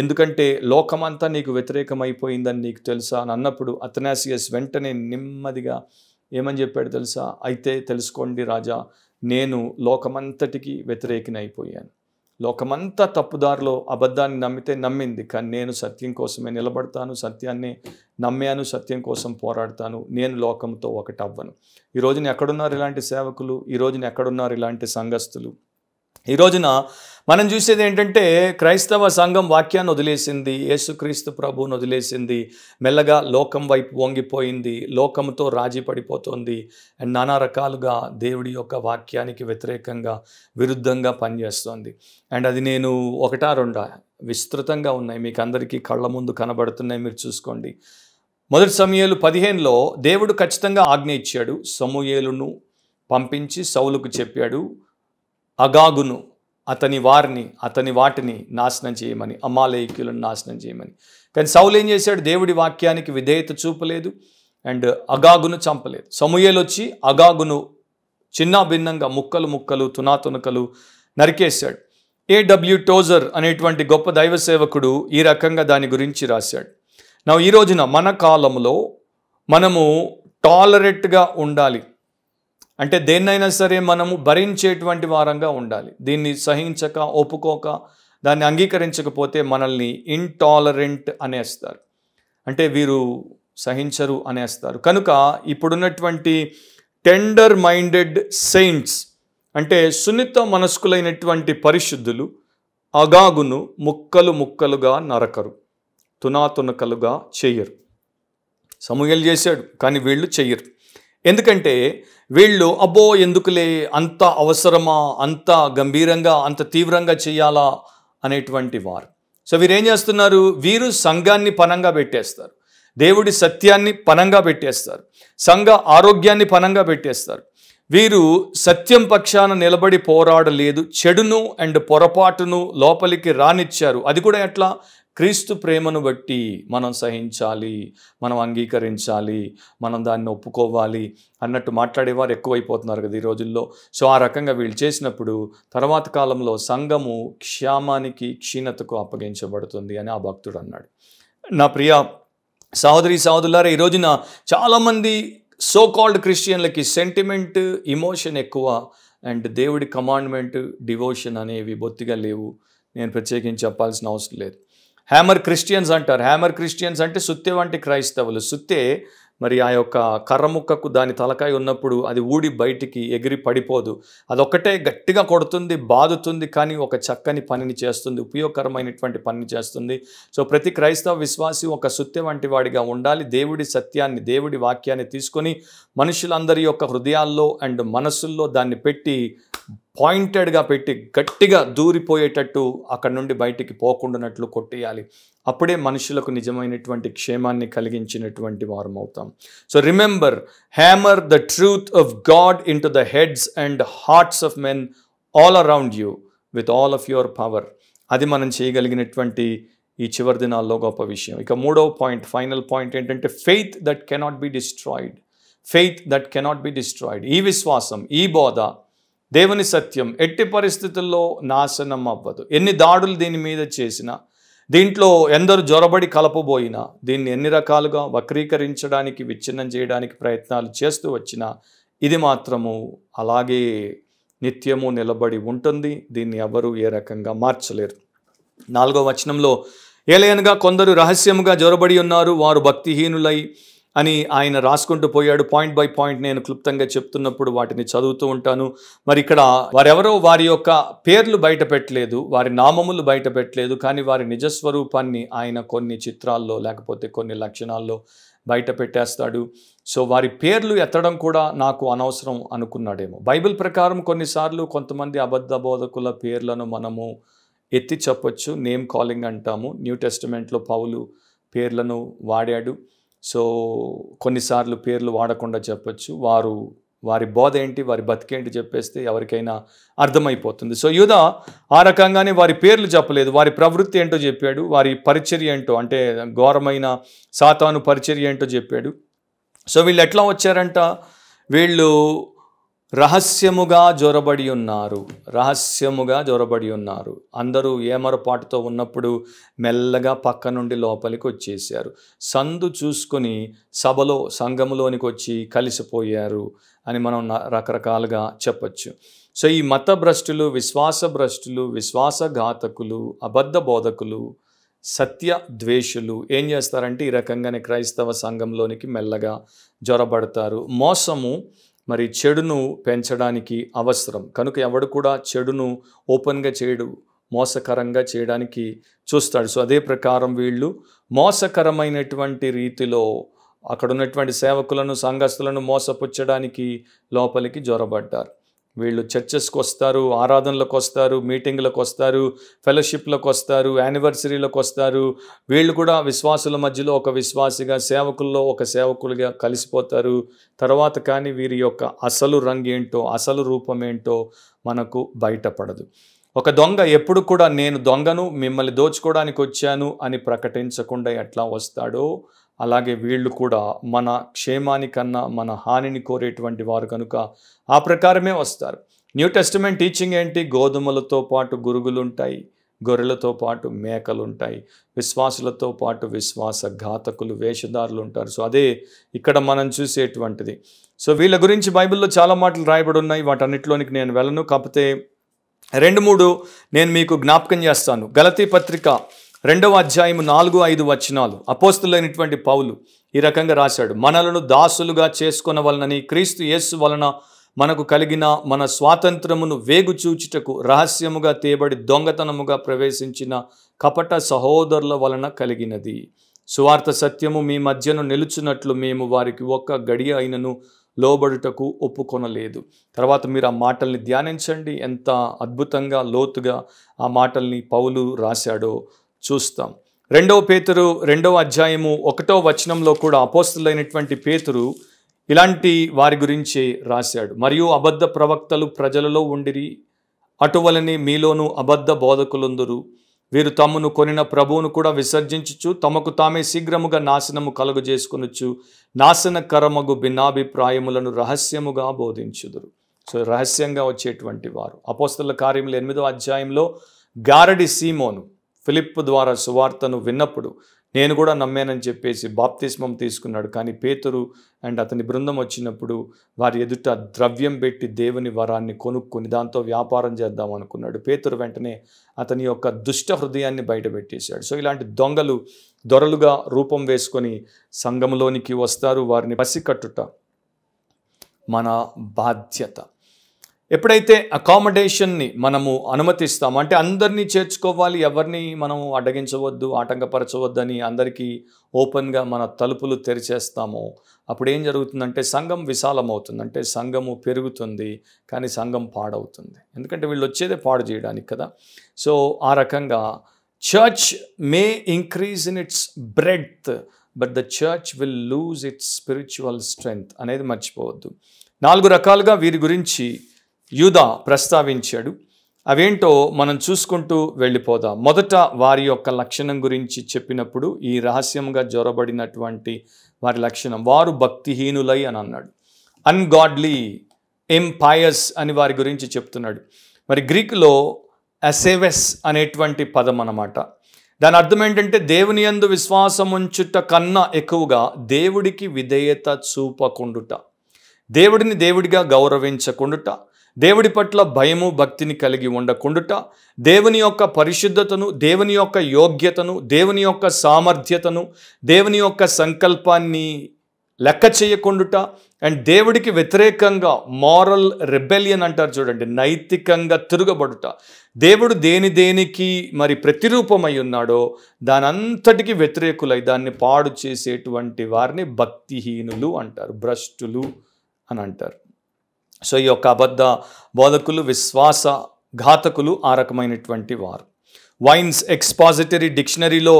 ఎందుకంటే లోకమంతా నీకు వ్యతిరేకమైపోయిందని నీకు తెలుసా అని అన్నప్పుడు అతనాసియస్ వెంటనే నెమ్మదిగా ఏమని చెప్పాడు తెలుసా అయితే తెలుసుకోండి రాజా నేను లోకమంతటికి వ్యతిరేకిని అయిపోయాను లోకమంతా తప్పుదారిలో అబద్ధాన్ని నమ్మితే నమ్మింది కానీ నేను సత్యం కోసమే నిలబడతాను సత్యాన్ని నమ్మాను సత్యం కోసం పోరాడతాను నేను లోకంతో ఒకటవ్వను అవ్వను ఈరోజున ఎక్కడున్నారు ఇలాంటి సేవకులు ఈ రోజున ఎక్కడున్నారు ఇలాంటి సంఘస్థులు ఈ రోజున మనం చూసేది ఏంటంటే క్రైస్తవ సంఘం వాక్యాన్ని వదిలేసింది యేసుక్రీస్తు ప్రభువును వదిలేసింది మెల్లగా లోకం వైపు వంగిపోయింది లోకంతో రాజీ పడిపోతుంది అండ్ నానా రకాలుగా దేవుడి యొక్క వాక్యానికి వ్యతిరేకంగా విరుద్ధంగా పనిచేస్తోంది అండ్ అది నేను ఒకటా రెండా విస్తృతంగా ఉన్నాయి మీకు అందరికీ కళ్ళ ముందు కనబడుతున్నాయి మీరు చూసుకోండి మొదటి సమయాలు పదిహేనులో దేవుడు ఖచ్చితంగా ఆజ్ఞ ఇచ్చాడు సమూహేలును పంపించి సౌలుకు చెప్పాడు అగాగును అతని వారిని అతని వాటిని నాశనం చేయమని అమాలయకులను నాశనం చేయమని కానీ సౌలు ఏం చేశాడు దేవుడి వాక్యానికి విధేయత చూపలేదు అండ్ అగాగును చంపలేదు సమూహలు వచ్చి అగాగును చిన్న భిన్నంగా ముక్కలు ముక్కలు తునాతునకలు నరికేశాడు ఏడబ్ల్యూ టోజర్ అనేటువంటి గొప్ప దైవ సేవకుడు ఈ రకంగా దాని గురించి రాశాడు నా ఈ రోజున మన కాలంలో మనము టాలరెట్గా ఉండాలి అంటే దేన్నైనా సరే మనము భరించేటువంటి వారంగా ఉండాలి దీన్ని సహించక ఒప్పుకోక దాన్ని అంగీకరించకపోతే మనల్ని ఇంటాలరెంట్ అనేస్తారు అంటే వీరు సహించరు అనేస్తారు కనుక ఇప్పుడున్నటువంటి టెండర్ మైండెడ్ సెయింట్స్ అంటే సున్నిత మనస్కులైనటువంటి పరిశుద్ధులు అగాగును ముక్కలు ముక్కలుగా నరకరు తునాతునకలుగా చేయరు సమూహలు చేశాడు కానీ వీళ్ళు చెయ్యరు ఎందుకంటే వీళ్ళు అబ్బో ఎందుకులే అంత అవసరమా అంత గంభీరంగా అంత తీవ్రంగా చేయాలా అనేటువంటి వారు సో వీరేం చేస్తున్నారు వీరు సంఘాన్ని పనంగా పెట్టేస్తారు దేవుడి సత్యాన్ని పనంగా పెట్టేస్తారు సంఘ ఆరోగ్యాన్ని పనంగా పెట్టేస్తారు వీరు సత్యం పక్షాన నిలబడి పోరాడలేదు చెడును అండ్ పొరపాటును లోపలికి రానిచ్చారు అది కూడా ఎట్లా క్రీస్తు ప్రేమను బట్టి మనం సహించాలి మనం అంగీకరించాలి మనం దాన్ని ఒప్పుకోవాలి అన్నట్టు మాట్లాడేవారు ఎక్కువైపోతున్నారు కదా ఈ రోజుల్లో సో ఆ రకంగా వీళ్ళు చేసినప్పుడు తర్వాత కాలంలో సంఘము క్షేమానికి క్షీణతకు అప్పగించబడుతుంది అని ఆ భక్తుడు అన్నాడు నా ప్రియ సహోదరి సహోదరులారా ఈ రోజున చాలామంది సో కాల్డ్ క్రిస్టియన్లకి సెంటిమెంట్ ఇమోషన్ ఎక్కువ అండ్ దేవుడి కమాండ్మెంట్ డివోషన్ అనేవి బొత్తిగా లేవు నేను ప్రత్యేకించి చెప్పాల్సిన అవసరం లేదు హ్యామర్ క్రిస్టియన్స్ అంటారు హ్యామర్ క్రిస్టియన్స్ అంటే సుత్తే వంటి క్రైస్తవులు సుత్తే మరి ఆ యొక్క కర్రముక్కకు దాని తలకాయ ఉన్నప్పుడు అది ఊడి బయటికి ఎగిరి పడిపోదు అదొక్కటే గట్టిగా కొడుతుంది బాదుతుంది కానీ ఒక చక్కని పనిని చేస్తుంది ఉపయోగకరమైనటువంటి పనిని చేస్తుంది సో ప్రతి క్రైస్తవ విశ్వాసి ఒక సుత్తి వంటి వాడిగా ఉండాలి దేవుడి సత్యాన్ని దేవుడి వాక్యాన్ని తీసుకొని మనుషులందరి యొక్క హృదయాల్లో అండ్ మనసుల్లో దాన్ని పెట్టి పాయింటెడ్గా పెట్టి గట్టిగా దూరిపోయేటట్టు అక్కడ నుండి బయటికి పోకుండానట్లు కొట్టేయాలి అప్పుడే మనుషులకు నిజమైనటువంటి క్షేమాన్ని కలిగించినటువంటి వారం అవుతాం so remember hammer the truth of God into the heads and hearts of men all around you with all of your power అది మనం చేయగలిగినటువంటి ఈ చివరి దినాల్లో గొప్ప విషయం ఇక మూడవ పాయింట్ ఫైనల్ పాయింట్ ఏంటంటే faith that cannot be destroyed faith that cannot be destroyed ఈ విశ్వాసం ఈ బోధ దేవుని సత్యం ఎట్టి పరిస్థితుల్లో నాశనం అవ్వదు ఎన్ని దాడులు దీని మీద చేసినా దీంట్లో ఎందరు జ్వరబడి కలపబోయినా దీన్ని ఎన్ని రకాలుగా వక్రీకరించడానికి విచ్ఛిన్నం చేయడానికి ప్రయత్నాలు చేస్తూ వచ్చినా ఇది మాత్రము అలాగే నిత్యము నిలబడి ఉంటుంది దీన్ని ఎవరు ఏ రకంగా మార్చలేరు నాలుగో వచనంలో ఏలయనగా కొందరు రహస్యముగా జ్వరబడి ఉన్నారు వారు భక్తిహీనులై అని ఆయన రాసుకుంటూ పోయాడు పాయింట్ బై పాయింట్ నేను క్లుప్తంగా చెప్తున్నప్పుడు వాటిని చదువుతూ ఉంటాను మరి ఇక్కడ వారెవరో వారి యొక్క పేర్లు బయట పెట్టలేదు వారి నామములు బయట పెట్టలేదు కానీ వారి నిజస్వరూపాన్ని ఆయన కొన్ని చిత్రాల్లో లేకపోతే కొన్ని లక్షణాల్లో బయట పెట్టేస్తాడు సో వారి పేర్లు ఎత్తడం కూడా నాకు అనవసరం అనుకున్నాడేమో బైబిల్ ప్రకారం కొన్నిసార్లు కొంతమంది అబద్ధ బోధకుల పేర్లను మనము ఎత్తి చెప్పొచ్చు నేమ్ కాలింగ్ అంటాము న్యూ టెస్టిమెంట్లో పౌలు పేర్లను వాడాడు సో కొన్నిసార్లు పేర్లు వాడకుండా చెప్పచ్చు వారు వారి బోధ ఏంటి వారి బతికేంటి చెప్పేస్తే ఎవరికైనా అర్థమైపోతుంది సో యూధ ఆ రకంగానే వారి పేర్లు చెప్పలేదు వారి ప్రవృత్తి ఏంటో చెప్పాడు వారి పరిచర్య ఏంటో అంటే ఘోరమైన సాతాను పరిచర్య ఏంటో చెప్పాడు సో వీళ్ళు ఎట్లా వచ్చారంట వీళ్ళు రహస్యముగా జొరబడి ఉన్నారు రహస్యముగా జొరబడి ఉన్నారు అందరూ ఏమరపాటుతో ఉన్నప్పుడు మెల్లగా పక్క నుండి లోపలికి వచ్చేసారు సందు చూసుకొని సభలో సంఘంలోనికి వచ్చి కలిసిపోయారు అని మనం రకరకాలుగా చెప్పచ్చు సో ఈ మత భ్రష్టులు విశ్వాస భ్రష్టులు విశ్వాసఘాతకులు అబద్ధ బోధకులు సత్య ద్వేషులు ఏం చేస్తారంటే ఈ రకంగానే క్రైస్తవ సంఘంలోనికి మెల్లగా జ్వరబడతారు మోసము మరి చెడును పెంచడానికి అవసరం కనుక ఎవడు కూడా చెడును ఓపెన్గా చేయడు మోసకరంగా చేయడానికి చూస్తాడు సో అదే ప్రకారం వీళ్ళు మోసకరమైనటువంటి రీతిలో అక్కడ ఉన్నటువంటి సేవకులను సంఘస్థులను మోసపుచ్చడానికి లోపలికి జ్వరబడ్డారు వీళ్ళు చర్చెస్కి వస్తారు ఆరాధనలకు వస్తారు మీటింగ్లకు వస్తారు ఫెలోషిప్లకు వస్తారు యానివర్సరీలకు వస్తారు వీళ్ళు కూడా విశ్వాసుల మధ్యలో ఒక విశ్వాసిగా సేవకుల్లో ఒక సేవకులుగా కలిసిపోతారు తర్వాత కానీ వీరి యొక్క అసలు రంగు ఏంటో అసలు రూపం ఏంటో మనకు బయటపడదు ఒక దొంగ ఎప్పుడు కూడా నేను దొంగను మిమ్మల్ని దోచుకోవడానికి వచ్చాను అని ప్రకటించకుండా ఎట్లా వస్తాడో అలాగే వీళ్ళు కూడా మన క్షేమానికన్నా మన హానిని కోరేటువంటి వారు కనుక ఆ ప్రకారమే వస్తారు న్యూ టెస్టిమెంట్ టీచింగ్ ఏంటి గోధుమలతో పాటు గురుగులుంటాయి గొర్రెలతో పాటు మేకలుంటాయి విశ్వాసులతో పాటు విశ్వాస ఘాతకులు వేషధారులు ఉంటారు సో అదే ఇక్కడ మనం చూసేటువంటిది సో వీళ్ళ గురించి బైబిల్లో చాలా మాటలు రాయబడి ఉన్నాయి వాటన్నిటిలోనికి నేను వెళ్ళను కాకపోతే రెండు మూడు నేను మీకు జ్ఞాపకం చేస్తాను గలతీ పత్రిక రెండవ అధ్యాయము నాలుగు ఐదు వచనాలు అపోస్తులైనటువంటి పౌలు ఈ రకంగా రాశాడు మనలను దాసులుగా చేసుకున్న వలనని క్రీస్తు యేసు వలన మనకు కలిగిన మన స్వాతంత్రమును వేగు చూచుటకు రహస్యముగా తీయబడి దొంగతనముగా ప్రవేశించిన కపట సహోదరుల వలన కలిగినది సువార్త సత్యము మీ మధ్యను నిలుచున్నట్లు మేము వారికి ఒక్క గడియ అయినను లోబడుటకు ఒప్పుకొనలేదు తర్వాత మీరు ఆ మాటల్ని ధ్యానించండి ఎంత అద్భుతంగా లోతుగా ఆ మాటల్ని పౌలు రాశాడో చూస్తాం రెండవ పేతురు రెండవ అధ్యాయము ఒకటో వచనంలో కూడా అపోస్తులైనటువంటి పేతురు ఇలాంటి వారి గురించి రాశాడు మరియు అబద్ధ ప్రవక్తలు ప్రజలలో ఉండిరి అటువలని మీలోనూ అబద్ధ బోధకులుందరు వీరు తమ్మును కొనిన ప్రభువును కూడా విసర్జించుచు తమకు తామే శీఘ్రముగా నాశనము కలుగు చేసుకునొచ్చు నాశనకరమగు భిన్నాభిప్రాయములను రహస్యముగా బోధించుదురు సో రహస్యంగా వచ్చేటువంటి వారు అపోస్తల కార్యములు ఎనిమిదో అధ్యాయంలో గారడి సీమోను ఫిలిప్ ద్వారా సువార్తను విన్నప్పుడు నేను కూడా నమ్మానని చెప్పేసి బాప్తిస్మం తీసుకున్నాడు కానీ పేతురు అండ్ అతని బృందం వచ్చినప్పుడు వారి ఎదుట ద్రవ్యం పెట్టి దేవుని వరాన్ని కొనుక్కొని దాంతో వ్యాపారం చేద్దాం అనుకున్నాడు పేతురు వెంటనే అతని యొక్క దుష్ట హృదయాన్ని బయటపెట్టేశాడు సో ఇలాంటి దొంగలు దొరలుగా రూపం వేసుకొని సంఘంలోనికి వస్తారు వారిని పసికట్టుట మన బాధ్యత ఎప్పుడైతే అకామిడేషన్ని మనము అనుమతిస్తాము అంటే అందరినీ చేర్చుకోవాలి ఎవరిని మనం అడ్డగించవద్దు ఆటంకపరచవద్దు అని అందరికీ ఓపెన్గా మన తలుపులు తెరిచేస్తాము అప్పుడు ఏం జరుగుతుందంటే సంఘం విశాలమవుతుంది అంటే సంఘము పెరుగుతుంది కానీ సంఘం పాడవుతుంది ఎందుకంటే వీళ్ళు వచ్చేదే పాడు చేయడానికి కదా సో ఆ రకంగా church may increase in its breadth but the church will lose its spiritual strength అనేది మర్చిపోవద్దు నాలుగు రకాలుగా వీరి గురించి యూదా ప్రస్తావించాడు అవేంటో మనం చూసుకుంటూ వెళ్ళిపోదాం మొదట వారి యొక్క లక్షణం గురించి చెప్పినప్పుడు ఈ రహస్యంగా జ్వరబడినటువంటి వారి లక్షణం వారు భక్తిహీనులై అని అన్నాడు అన్గాడ్లీ ఎంపాయస్ అని వారి గురించి చెప్తున్నాడు మరి గ్రీకులో అసేవెస్ అనేటువంటి పదం అన్నమాట దాని అర్థం ఏంటంటే దేవుని యందు విశ్వాసం ఉంచుట కన్నా ఎక్కువగా దేవుడికి విధేయత చూపకుండుట దేవుడిని దేవుడిగా గౌరవించకుండుట దేవుడి పట్ల భయము భక్తిని కలిగి ఉండకుండుట దేవుని యొక్క పరిశుద్ధతను దేవుని యొక్క యోగ్యతను దేవుని యొక్క సామర్థ్యతను దేవుని యొక్క సంకల్పాన్ని లెక్క చేయకుండుట అండ్ దేవుడికి వ్యతిరేకంగా మారల్ రెబెలియన్ అంటారు చూడండి నైతికంగా తిరగబడుట దేవుడు దేని దేనికి మరి ప్రతిరూపమై ఉన్నాడో దానంతటికి వ్యతిరేకులై దాన్ని పాడు చేసేటువంటి వారిని భక్తిహీనులు అంటారు భ్రష్టులు అని అంటారు సో ఈ యొక్క అబద్ధ బోధకులు విశ్వాస ఘాతకులు ఆ రకమైనటువంటి వారు వైన్స్ ఎక్స్పాజిటరీ డిక్షనరీలో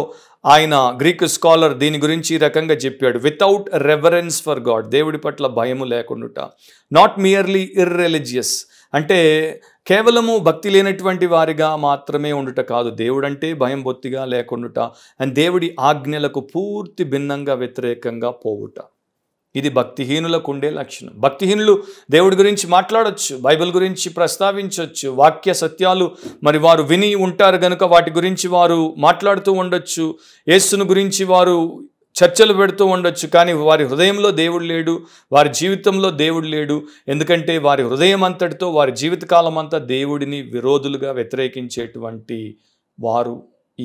ఆయన గ్రీక్ స్కాలర్ దీని గురించి ఈ రకంగా చెప్పాడు వితౌట్ రెవరెన్స్ ఫర్ గాడ్ దేవుడి పట్ల భయము లేకుండుట నాట్ మియర్లీ ఇర్రెలిజియస్ అంటే కేవలము భక్తి లేనటువంటి వారిగా మాత్రమే ఉండుట కాదు దేవుడంటే భయం బొత్తిగా లేకుండుట అండ్ దేవుడి ఆజ్ఞలకు పూర్తి భిన్నంగా వ్యతిరేకంగా పోవుట ఇది భక్తిహీనులకు ఉండే లక్షణం భక్తిహీనులు దేవుడి గురించి మాట్లాడచ్చు బైబిల్ గురించి ప్రస్తావించవచ్చు వాక్య సత్యాలు మరి వారు విని ఉంటారు గనుక వాటి గురించి వారు మాట్లాడుతూ ఉండొచ్చు యేసును గురించి వారు చర్చలు పెడుతూ ఉండొచ్చు కానీ వారి హృదయంలో దేవుడు లేడు వారి జీవితంలో దేవుడు లేడు ఎందుకంటే వారి హృదయం అంతటితో వారి జీవితకాలం అంతా దేవుడిని విరోధులుగా వ్యతిరేకించేటువంటి వారు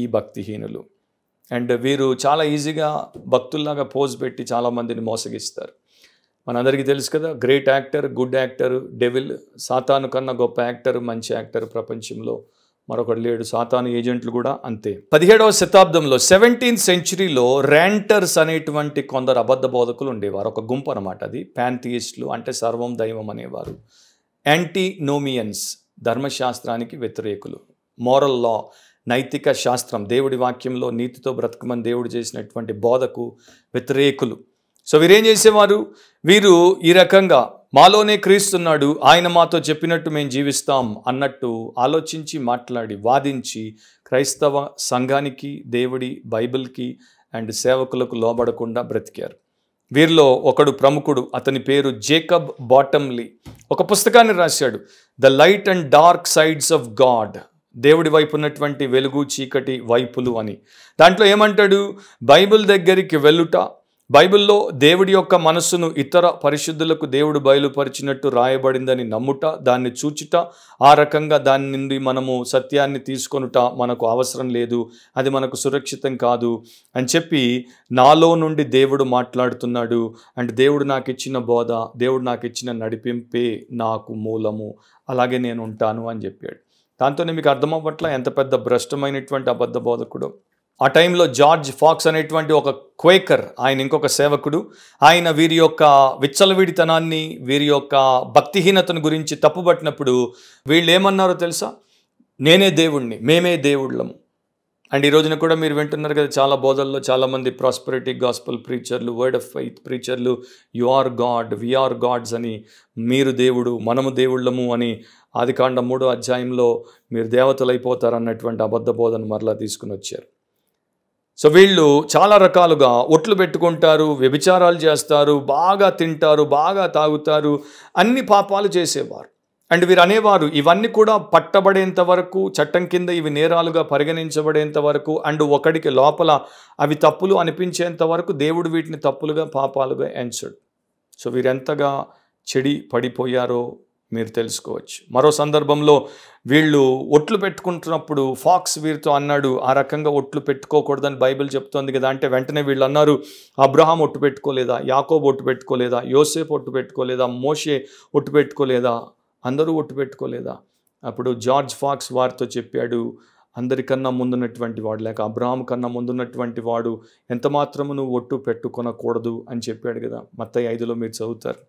ఈ భక్తిహీనులు అండ్ వీరు చాలా ఈజీగా భక్తుల్లాగా పోజ్ పెట్టి చాలామందిని మోసగిస్తారు మనందరికీ తెలుసు కదా great actor good actor devil సాతాను కన్నా గొప్ప యాక్టర్ మంచి యాక్టర్ ప్రపంచంలో మరొకటి లేడు సాతాను ఏజెంట్లు కూడా అంతే పదిహేడవ శతాబ్దంలో సెవెంటీన్త్ సెంచరీలో ర్యాంటర్స్ అనేటువంటి కొందరు అబద్ధ బోధకులు ఉండేవారు ఒక గుంపు అనమాట అది ప్యాంథియిస్టులు అంటే సర్వం దైవం అనేవారు యాంటీ నోమియన్స్ ధర్మశాస్త్రానికి వ్యతిరేకులు మోరల్ లా నైతిక శాస్త్రం దేవుడి వాక్యంలో నీతితో బ్రతకమని దేవుడు చేసినటువంటి బోధకు వ్యతిరేకులు సో వీరేం చేసేవారు వీరు ఈ రకంగా మాలోనే క్రీస్తున్నాడు ఆయన మాతో చెప్పినట్టు మేము జీవిస్తాం అన్నట్టు ఆలోచించి మాట్లాడి వాదించి క్రైస్తవ సంఘానికి దేవుడి బైబిల్కి అండ్ సేవకులకు లోబడకుండా బ్రతికారు వీరిలో ఒకడు ప్రముఖుడు అతని పేరు జేకబ్ బాటమ్లీ ఒక పుస్తకాన్ని రాశాడు the light and dark sides of God దేవుడి వైపు ఉన్నటువంటి వెలుగు చీకటి వైపులు అని దాంట్లో ఏమంటాడు బైబిల్ దగ్గరికి వెళ్ళుట బైబిల్లో దేవుడి యొక్క మనస్సును ఇతర పరిశుద్ధులకు దేవుడు బయలుపరిచినట్టు రాయబడిందని నమ్ముట దాన్ని చూచుట ఆ రకంగా దాని నుండి మనము సత్యాన్ని తీసుకొనుట మనకు అవసరం లేదు అది మనకు సురక్షితం కాదు అని చెప్పి నాలో నుండి దేవుడు మాట్లాడుతున్నాడు అండ్ దేవుడు నాకు ఇచ్చిన బోధ దేవుడు నాకు ఇచ్చిన నడిపింపే నాకు మూలము అలాగే నేను ఉంటాను అని చెప్పాడు దాంతోనే మీకు అర్థం అవ్వట్ల ఎంత పెద్ద భ్రష్టమైనటువంటి అబద్ధ బోధకుడు ఆ టైంలో జార్జ్ ఫాక్స్ అనేటువంటి ఒక క్వేకర్ ఆయన ఇంకొక సేవకుడు ఆయన వీరి యొక్క విచ్చలవిడితనాన్ని వీరి యొక్క భక్తిహీనతను గురించి తప్పుబట్టినప్పుడు వీళ్ళు ఏమన్నారో తెలుసా నేనే దేవుణ్ణి మేమే దేవుళ్ళము అండ్ ఈ రోజున కూడా మీరు వింటున్నారు కదా చాలా బోధల్లో చాలామంది ప్రాస్పరిటీ గాస్పల్ ప్రీచర్లు వర్డ్ ఆఫ్ ఫైత్ ప్రీచర్లు you are God we are gods అని మీరు దేవుడు మనము దేవుళ్ళము అని ఆదికాండం మూడో అధ్యాయంలో మీరు అన్నటువంటి అబద్ధ బోధను మరలా తీసుకుని వచ్చారు సో వీళ్ళు చాలా రకాలుగా ఒట్లు పెట్టుకుంటారు వ్యభిచారాలు చేస్తారు బాగా తింటారు బాగా తాగుతారు అన్ని పాపాలు చేసేవారు అండ్ వీరు అనేవారు ఇవన్నీ కూడా పట్టబడేంత వరకు చట్టం కింద ఇవి నేరాలుగా పరిగణించబడేంత వరకు అండ్ ఒకడికి లోపల అవి తప్పులు అనిపించేంత వరకు దేవుడు వీటిని తప్పులుగా పాపాలుగా ఎంచడు సో వీరెంతగా చెడి పడిపోయారో మీరు తెలుసుకోవచ్చు మరో సందర్భంలో వీళ్ళు ఒట్లు పెట్టుకుంటున్నప్పుడు ఫాక్స్ వీరితో అన్నాడు ఆ రకంగా ఒట్లు పెట్టుకోకూడదని బైబిల్ చెప్తోంది కదా అంటే వెంటనే వీళ్ళు అన్నారు అబ్రహాం ఒట్టు పెట్టుకోలేదా యాకోబ్ ఒట్టు పెట్టుకోలేదా యోసేఫ్ ఒట్టు పెట్టుకోలేదా మోషే ఒట్టు పెట్టుకోలేదా అందరూ ఒట్టు పెట్టుకోలేదా అప్పుడు జార్జ్ ఫాక్స్ వారితో చెప్పాడు అందరికన్నా ముందున్నటువంటి వాడు లేక అబ్రహాం కన్నా ముందున్నటువంటి వాడు ఎంత మాత్రము నువ్వు ఒట్టు పెట్టుకొనకూడదు అని చెప్పాడు కదా మత్తయ్య ఐదులో మీరు చదువుతారు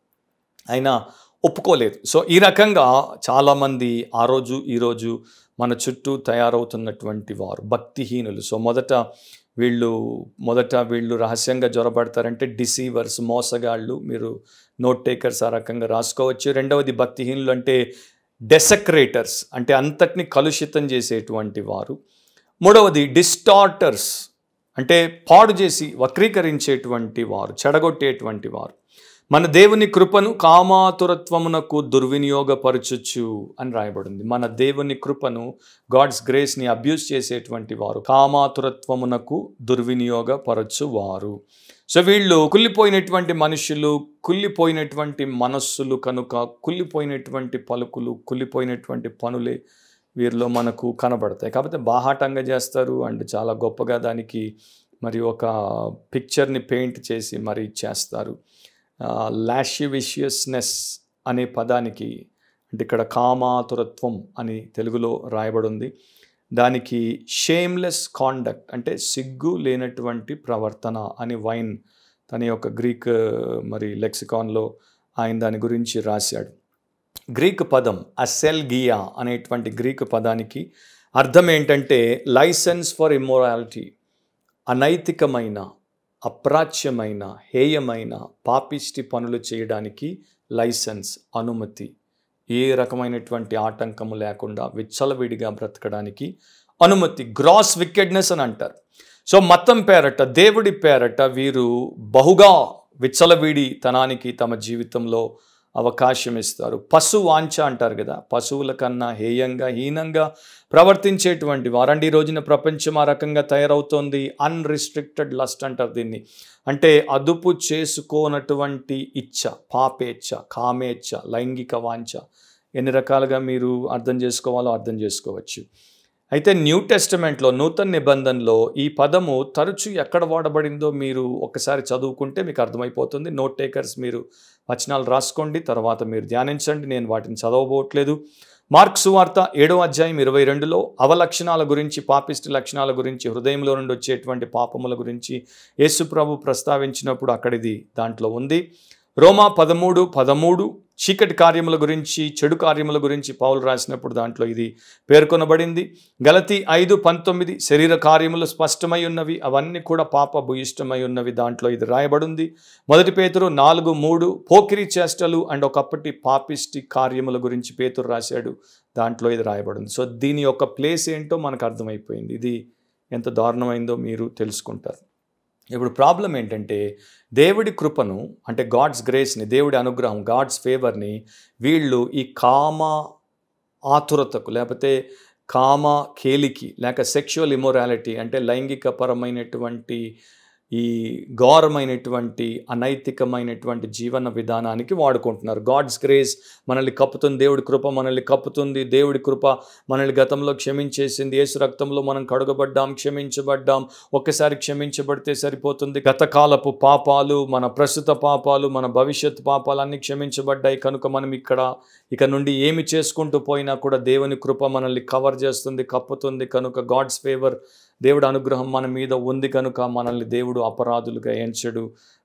అయినా ఒప్పుకోలేదు సో ఈ రకంగా చాలామంది ఆ రోజు ఈరోజు మన చుట్టూ తయారవుతున్నటువంటి వారు భక్తిహీనులు సో మొదట వీళ్ళు మొదట వీళ్ళు రహస్యంగా జ్వరపడతారంటే డిసీవర్స్ మోసగాళ్ళు మీరు నోట్ టేకర్స్ ఆ రకంగా రాసుకోవచ్చు రెండవది భక్తిహీనులు అంటే డెసక్రేటర్స్ అంటే అంతటిని కలుషితం చేసేటువంటి వారు మూడవది డిస్టార్టర్స్ అంటే పాడు చేసి వక్రీకరించేటువంటి వారు చెడగొట్టేటువంటి వారు మన దేవుని కృపను కామాతురత్వమునకు దుర్వినియోగపరచచ్చు అని రాయబడింది మన దేవుని కృపను గాడ్స్ గ్రేస్ని అబ్యూస్ చేసేటువంటి వారు కామాతురత్వమునకు దుర్వినియోగపరచు వారు సో వీళ్ళు కుళ్ళిపోయినటువంటి మనుషులు కుళ్ళిపోయినటువంటి మనస్సులు కనుక కుళ్ళిపోయినటువంటి పలుకులు కుళ్ళిపోయినటువంటి పనులే వీరిలో మనకు కనబడతాయి కాకపోతే బాహాటంగా చేస్తారు అండ్ చాలా గొప్పగా దానికి మరి ఒక పిక్చర్ని పెయింట్ చేసి మరి చేస్తారు లాషివిషియస్నెస్ అనే పదానికి అంటే ఇక్కడ కామాతురత్వం అని తెలుగులో రాయబడింది దానికి షేమ్లెస్ కాండక్ట్ అంటే సిగ్గు లేనటువంటి ప్రవర్తన అని వైన్ తన యొక్క గ్రీక్ మరి లెక్సికాన్లో ఆయన దాని గురించి రాశాడు గ్రీక్ పదం అసెల్గియా అనేటువంటి గ్రీక్ పదానికి అర్థం ఏంటంటే లైసెన్స్ ఫర్ ఇమ్మోరాలిటీ అనైతికమైన అప్రాచ్యమైన హేయమైన పాపిష్టి పనులు చేయడానికి లైసెన్స్ అనుమతి ఏ రకమైనటువంటి ఆటంకము లేకుండా విచ్చలవిడిగా బ్రతకడానికి అనుమతి గ్రాస్ వికెడ్నెస్ అని అంటారు సో మతం పేరట దేవుడి పేరట వీరు బహుగా విచ్చలవిడి తనానికి తమ జీవితంలో అవకాశం ఇస్తారు పశు వాంఛ అంటారు కదా పశువుల కన్నా హేయంగా హీనంగా ప్రవర్తించేటువంటి వారండి ఈ రోజున ప్రపంచం ఆ రకంగా తయారవుతోంది అన్రిస్ట్రిక్టెడ్ లస్ట్ అంటారు దీన్ని అంటే అదుపు చేసుకోనటువంటి ఇచ్చ పాపేచ్ఛ కామేచ్ఛ లైంగిక వాంఛ ఎన్ని రకాలుగా మీరు అర్థం చేసుకోవాలో అర్థం చేసుకోవచ్చు అయితే న్యూ టెస్టిమెంట్లో నూతన నిబంధనలో ఈ పదము తరచు ఎక్కడ వాడబడిందో మీరు ఒకసారి చదువుకుంటే మీకు అర్థమైపోతుంది నోట్ టేకర్స్ మీరు వచనాలు రాసుకోండి తర్వాత మీరు ధ్యానించండి నేను వాటిని చదవబోట్లేదు మార్క్స్ వార్త ఏడో అధ్యాయం ఇరవై రెండులో అవలక్షణాల గురించి పాపిస్ట్ లక్షణాల గురించి హృదయంలో నుండి వచ్చేటువంటి పాపముల గురించి యేసుప్రభు ప్రస్తావించినప్పుడు అక్కడిది దాంట్లో ఉంది రోమా పదమూడు పదమూడు చీకటి కార్యముల గురించి చెడు కార్యముల గురించి పావులు రాసినప్పుడు దాంట్లో ఇది పేర్కొనబడింది గలతి ఐదు పంతొమ్మిది శరీర కార్యములు స్పష్టమై ఉన్నవి అవన్నీ కూడా పాప భూయిష్టమై ఉన్నవి దాంట్లో ఇది రాయబడింది మొదటి పేతురు నాలుగు మూడు పోకిరి చేష్టలు అండ్ ఒకప్పటి పాపిష్టి కార్యముల గురించి పేతురు రాశాడు దాంట్లో ఇది రాయబడింది సో దీని యొక్క ప్లేస్ ఏంటో మనకు అర్థమైపోయింది ఇది ఎంత దారుణమైందో మీరు తెలుసుకుంటారు ఇప్పుడు ప్రాబ్లం ఏంటంటే దేవుడి కృపను అంటే గాడ్స్ గ్రేస్ని దేవుడి అనుగ్రహం గాడ్స్ ఫేవర్ని వీళ్ళు ఈ కామ ఆతురతకు లేకపోతే కామ కేలికి లేక సెక్షువల్ ఇమోరాలిటీ అంటే లైంగికపరమైనటువంటి ఈ ఘోరమైనటువంటి అనైతికమైనటువంటి జీవన విధానానికి వాడుకుంటున్నారు గాడ్స్ గ్రేస్ మనల్ని కప్పుతుంది దేవుడి కృప మనల్ని కప్పుతుంది దేవుడి కృప మనల్ని గతంలో క్షమించేసింది ఏసు రక్తంలో మనం కడుగబడ్డాం క్షమించబడ్డాం ఒక్కసారి క్షమించబడితే సరిపోతుంది గతకాలపు పాపాలు మన ప్రస్తుత పాపాలు మన భవిష్యత్ పాపాలు అన్నీ క్షమించబడ్డాయి కనుక మనం ఇక్కడ ఇక నుండి ఏమి చేసుకుంటూ పోయినా కూడా దేవుని కృప మనల్ని కవర్ చేస్తుంది కప్పుతుంది కనుక గాడ్స్ ఫేవర్ దేవుడు అనుగ్రహం మన మీద ఉంది కనుక మనల్ని దేవుడు అపరాధులుగా ఎంచడు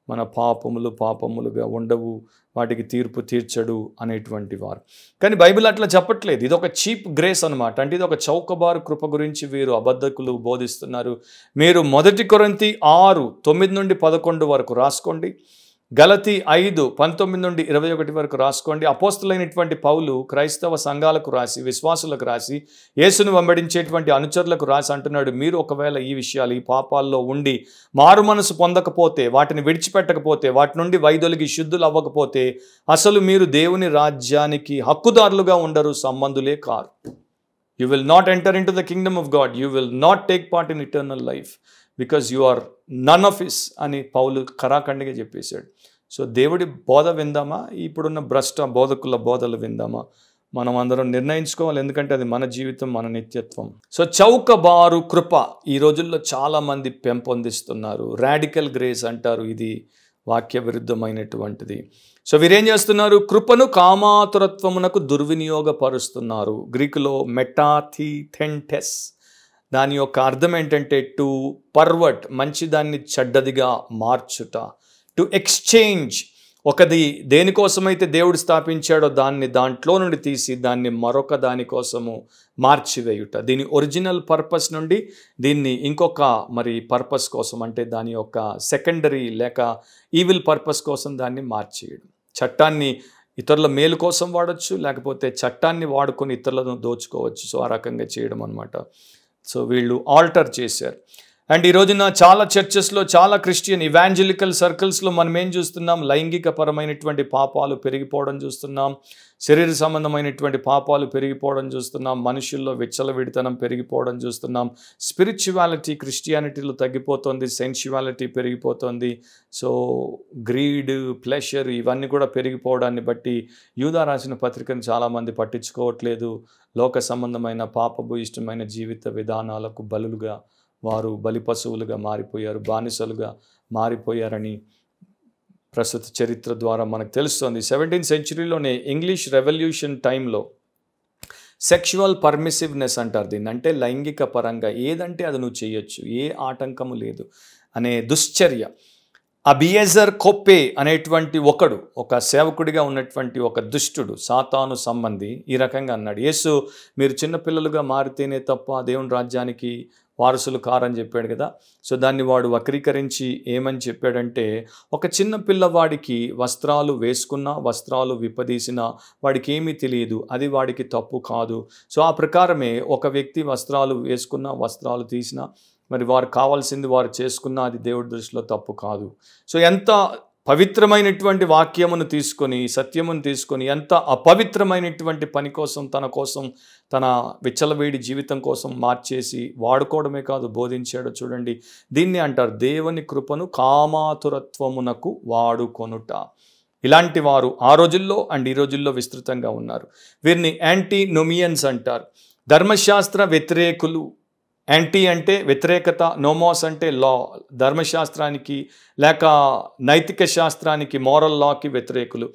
మన పాపములు పాపములుగా ఉండవు వాటికి తీర్పు తీర్చడు అనేటువంటి వారు కానీ బైబిల్ అట్లా చెప్పట్లేదు ఇది ఒక చీప్ గ్రేస్ అనమాట అంటే ఇది ఒక చౌకబారు కృప గురించి వీరు అబద్ధకులు బోధిస్తున్నారు మీరు మొదటి కొరంతి ఆరు తొమ్మిది నుండి పదకొండు వరకు రాసుకోండి గలతి ఐదు పంతొమ్మిది నుండి ఇరవై ఒకటి వరకు రాసుకోండి అపోస్తులైనటువంటి పౌలు క్రైస్తవ సంఘాలకు రాసి విశ్వాసులకు రాసి యేసును వెంబడించేటువంటి అనుచరులకు రాసి అంటున్నాడు మీరు ఒకవేళ ఈ విషయాలు ఈ పాపాల్లో ఉండి మారు మనసు పొందకపోతే వాటిని విడిచిపెట్టకపోతే వాటి నుండి వైదొలిగి శుద్ధులు అవ్వకపోతే అసలు మీరు దేవుని రాజ్యానికి హక్కుదారులుగా ఉండరు సంబంధులే కారు you will not enter into the kingdom of God you will not take part in eternal life because you are none of his అని పౌలు కరాఖండిగా చెప్పేశాడు సో దేవుడి బోధ విందామా ఇప్పుడున్న భ్రష్ట బోధకుల బోధలు విందామా మనం అందరం నిర్ణయించుకోవాలి ఎందుకంటే అది మన జీవితం మన నిత్యత్వం సో చౌకబారు కృప ఈ రోజుల్లో చాలామంది పెంపొందిస్తున్నారు రాడికల్ గ్రేస్ అంటారు ఇది వాక్య విరుద్ధమైనటువంటిది సో వీరేం చేస్తున్నారు కృపను కామాతురత్వమునకు దుర్వినియోగపరుస్తున్నారు గ్రీకులో మెటాథిథెంటెస్ దాని యొక్క అర్థం ఏంటంటే టు పర్వట్ మంచిదాన్ని చెడ్డదిగా మార్చుట టు ఎక్స్చేంజ్ ఒకది దేనికోసమైతే దేవుడు స్థాపించాడో దాన్ని దాంట్లో నుండి తీసి దాన్ని మరొక దానికోసము మార్చివేయుట దీని ఒరిజినల్ పర్పస్ నుండి దీన్ని ఇంకొక మరి పర్పస్ కోసం అంటే దాని యొక్క సెకండరీ లేక ఈవిల్ పర్పస్ కోసం దాన్ని మార్చేయడం చట్టాన్ని ఇతరుల మేలు కోసం వాడచ్చు లేకపోతే చట్టాన్ని వాడుకొని ఇతరులను దోచుకోవచ్చు సో ఆ రకంగా చేయడం అనమాట సో వీళ్ళు ఆల్టర్ చేశారు అండ్ ఈ రోజున చాలా చర్చెస్లో చాలా క్రిస్టియన్ ఇవాంజలికల్ సర్కిల్స్లో మనం ఏం చూస్తున్నాం లైంగిక పరమైనటువంటి పాపాలు పెరిగిపోవడం చూస్తున్నాం శరీర సంబంధమైనటువంటి పాపాలు పెరిగిపోవడం చూస్తున్నాం మనుషుల్లో విచ్చల విడితనం పెరిగిపోవడం చూస్తున్నాం స్పిరిచువాలిటీ క్రిస్టియానిటీలో తగ్గిపోతుంది సెన్షువాలిటీ పెరిగిపోతుంది సో గ్రీడ్ ప్లెషర్ ఇవన్నీ కూడా పెరిగిపోవడాన్ని బట్టి యూదా రాసిన పత్రికను చాలామంది పట్టించుకోవట్లేదు లోక సంబంధమైన పాపభూయిష్టమైన జీవిత విధానాలకు బలులుగా వారు బలిపశువులుగా మారిపోయారు బానిసలుగా మారిపోయారని ప్రస్తుత చరిత్ర ద్వారా మనకు తెలుస్తుంది సెవెంటీన్ సెంచురీలోనే ఇంగ్లీష్ రెవల్యూషన్ టైంలో సెక్షువల్ పర్మిసివ్నెస్ అంటారు దీన్ని అంటే లైంగిక పరంగా ఏదంటే అది నువ్వు చేయొచ్చు ఏ ఆటంకము లేదు అనే దుశ్చర్య అబియజర్ కొప్పే అనేటువంటి ఒకడు ఒక సేవకుడిగా ఉన్నటువంటి ఒక దుష్టుడు సాతాను సంబంధి ఈ రకంగా అన్నాడు యేసు మీరు చిన్నపిల్లలుగా మారితేనే తప్ప దేవుని రాజ్యానికి వారసులు కారని చెప్పాడు కదా సో దాన్ని వాడు వక్రీకరించి ఏమని చెప్పాడంటే ఒక చిన్న పిల్లవాడికి వస్త్రాలు వేసుకున్నా వస్త్రాలు విప్పదీసినా వాడికి ఏమీ తెలియదు అది వాడికి తప్పు కాదు సో ఆ ప్రకారమే ఒక వ్యక్తి వస్త్రాలు వేసుకున్నా వస్త్రాలు తీసినా మరి వారు కావాల్సింది వారు చేసుకున్నా అది దేవుడి దృష్టిలో తప్పు కాదు సో ఎంత పవిత్రమైనటువంటి వాక్యమును తీసుకొని సత్యమును తీసుకొని ఎంత అపవిత్రమైనటువంటి పని కోసం తన కోసం తన విచ్చలవేడి జీవితం కోసం మార్చేసి వాడుకోవడమే కాదు బోధించాడు చూడండి దీన్ని అంటారు దేవుని కృపను కామాతురత్వమునకు వాడుకొనుట ఇలాంటి వారు ఆ రోజుల్లో అండ్ ఈ రోజుల్లో విస్తృతంగా ఉన్నారు వీరిని యాంటీ నొమియన్స్ అంటారు ధర్మశాస్త్ర వ్యతిరేకులు యాంటీ అంటే వ్యతిరేకత నోమోస్ అంటే లా ధర్మశాస్త్రానికి లేక నైతిక శాస్త్రానికి మోరల్ లాకి వ్యతిరేకులు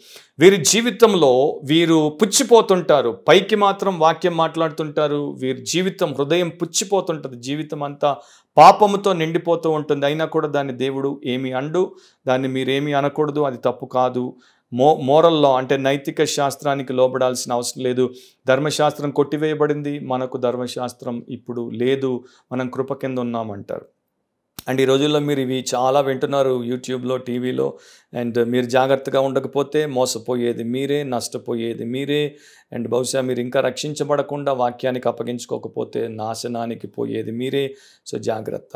వీరి జీవితంలో వీరు పుచ్చిపోతుంటారు పైకి మాత్రం వాక్యం మాట్లాడుతుంటారు వీరి జీవితం హృదయం పుచ్చిపోతుంటుంది జీవితం అంతా పాపముతో నిండిపోతూ ఉంటుంది అయినా కూడా దాన్ని దేవుడు ఏమి అండు దాన్ని మీరేమి అనకూడదు అది తప్పు కాదు మో మోరల్లో అంటే నైతిక శాస్త్రానికి లోబడాల్సిన అవసరం లేదు ధర్మశాస్త్రం కొట్టివేయబడింది మనకు ధర్మశాస్త్రం ఇప్పుడు లేదు మనం కృప కింద ఉన్నామంటారు అండ్ ఈ రోజుల్లో మీరు ఇవి చాలా వింటున్నారు యూట్యూబ్లో టీవీలో అండ్ మీరు జాగ్రత్తగా ఉండకపోతే మోసపోయేది మీరే నష్టపోయేది మీరే అండ్ బహుశా మీరు ఇంకా రక్షించబడకుండా వాక్యానికి అప్పగించుకోకపోతే నాశనానికి పోయేది మీరే సో జాగ్రత్త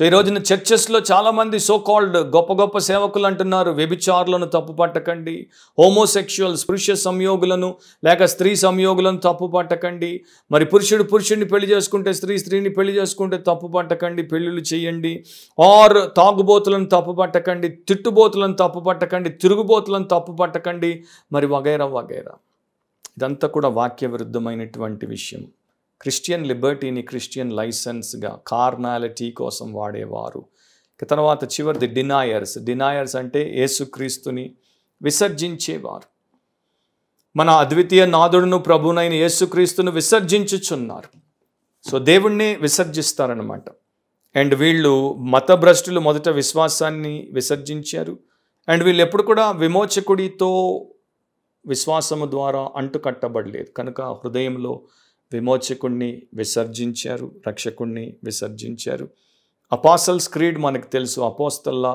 సో ఈ రోజున చర్చెస్లో చాలామంది సో కాల్డ్ గొప్ప గొప్ప సేవకులు అంటున్నారు వ్యభిచారులను తప్పు పట్టకండి హోమోసెక్షువల్ పురుష సంయోగులను లేక స్త్రీ సంయోగులను తప్పు పట్టకండి మరి పురుషుడు పురుషుడిని పెళ్లి చేసుకుంటే స్త్రీ స్త్రీని పెళ్లి చేసుకుంటే తప్పు పట్టకండి పెళ్ళిళ్ళు చేయండి ఆర్ తాగుబోతులను తప్పు పట్టకండి తిట్టుబోతులను తప్పు పట్టకండి తిరుగుబోతులను తప్పు పట్టకండి మరి వగైరా వగైరా ఇదంతా కూడా వాక్య విరుద్ధమైనటువంటి విషయం క్రిస్టియన్ లిబర్టీని క్రిస్టియన్ లైసెన్స్గా కార్నాలిటీ కోసం వాడేవారు తర్వాత చివరిది డినాయర్స్ డినాయర్స్ అంటే ఏసుక్రీస్తుని విసర్జించేవారు మన అద్వితీయ నాదుడును ప్రభునైన యేసుక్రీస్తును విసర్జించుచున్నారు సో దేవుణ్ణి విసర్జిస్తారనమాట అండ్ వీళ్ళు మతభ్రష్టులు మొదట విశ్వాసాన్ని విసర్జించారు అండ్ వీళ్ళు ఎప్పుడు కూడా విమోచకుడితో విశ్వాసము ద్వారా అంటుకట్టబడలేదు కనుక హృదయంలో విమోచకుణ్ణి విసర్జించారు రక్షకుణ్ణి విసర్జించారు అపాసల్స్ క్రీడ్ మనకు తెలుసు అపోస్తల్లా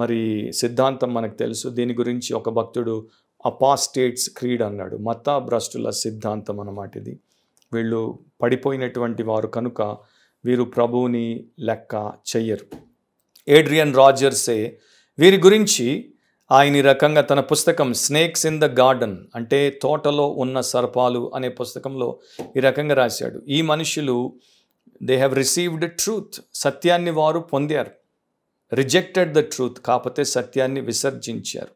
మరి సిద్ధాంతం మనకు తెలుసు దీని గురించి ఒక భక్తుడు అపాస్టేట్స్ క్రీడ్ అన్నాడు మత భ్రష్టుల సిద్ధాంతం అన్నమాట ఇది వీళ్ళు పడిపోయినటువంటి వారు కనుక వీరు ప్రభువుని లెక్క చెయ్యరు ఏడ్రియన్ రాజర్సే వీరి గురించి ఆయన ఈ రకంగా తన పుస్తకం స్నేక్స్ ఇన్ ద గార్డెన్ అంటే తోటలో ఉన్న సర్పాలు అనే పుస్తకంలో ఈ రకంగా రాశాడు ఈ మనుషులు దే హ్యావ్ రిసీవ్డ్ ట్రూత్ సత్యాన్ని వారు పొందారు రిజెక్టెడ్ ద ట్రూత్ కాకపోతే సత్యాన్ని విసర్జించారు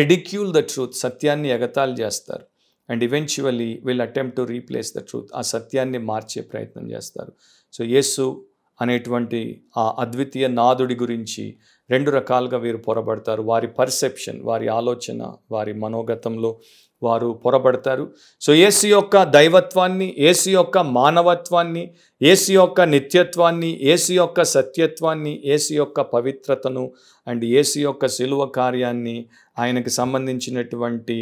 రెడిక్యూల్ ద ట్రూత్ సత్యాన్ని ఎగతాలు చేస్తారు and eventually will attempt to replace the truth ఆ సత్యాన్ని మార్చే ప్రయత్నం చేస్తారు సో యేసు అనేటువంటి ఆ అద్వితీయ నాదుడి గురించి రెండు రకాలుగా వీరు పొరబడతారు వారి పర్సెప్షన్ వారి ఆలోచన వారి మనోగతంలో వారు పొరబడతారు సో ఏసు యొక్క దైవత్వాన్ని ఏసు యొక్క మానవత్వాన్ని ఏసు యొక్క నిత్యత్వాన్ని ఏసు యొక్క సత్యత్వాన్ని ఏసు యొక్క పవిత్రతను అండ్ ఏసు యొక్క సిలువ కార్యాన్ని ఆయనకు సంబంధించినటువంటి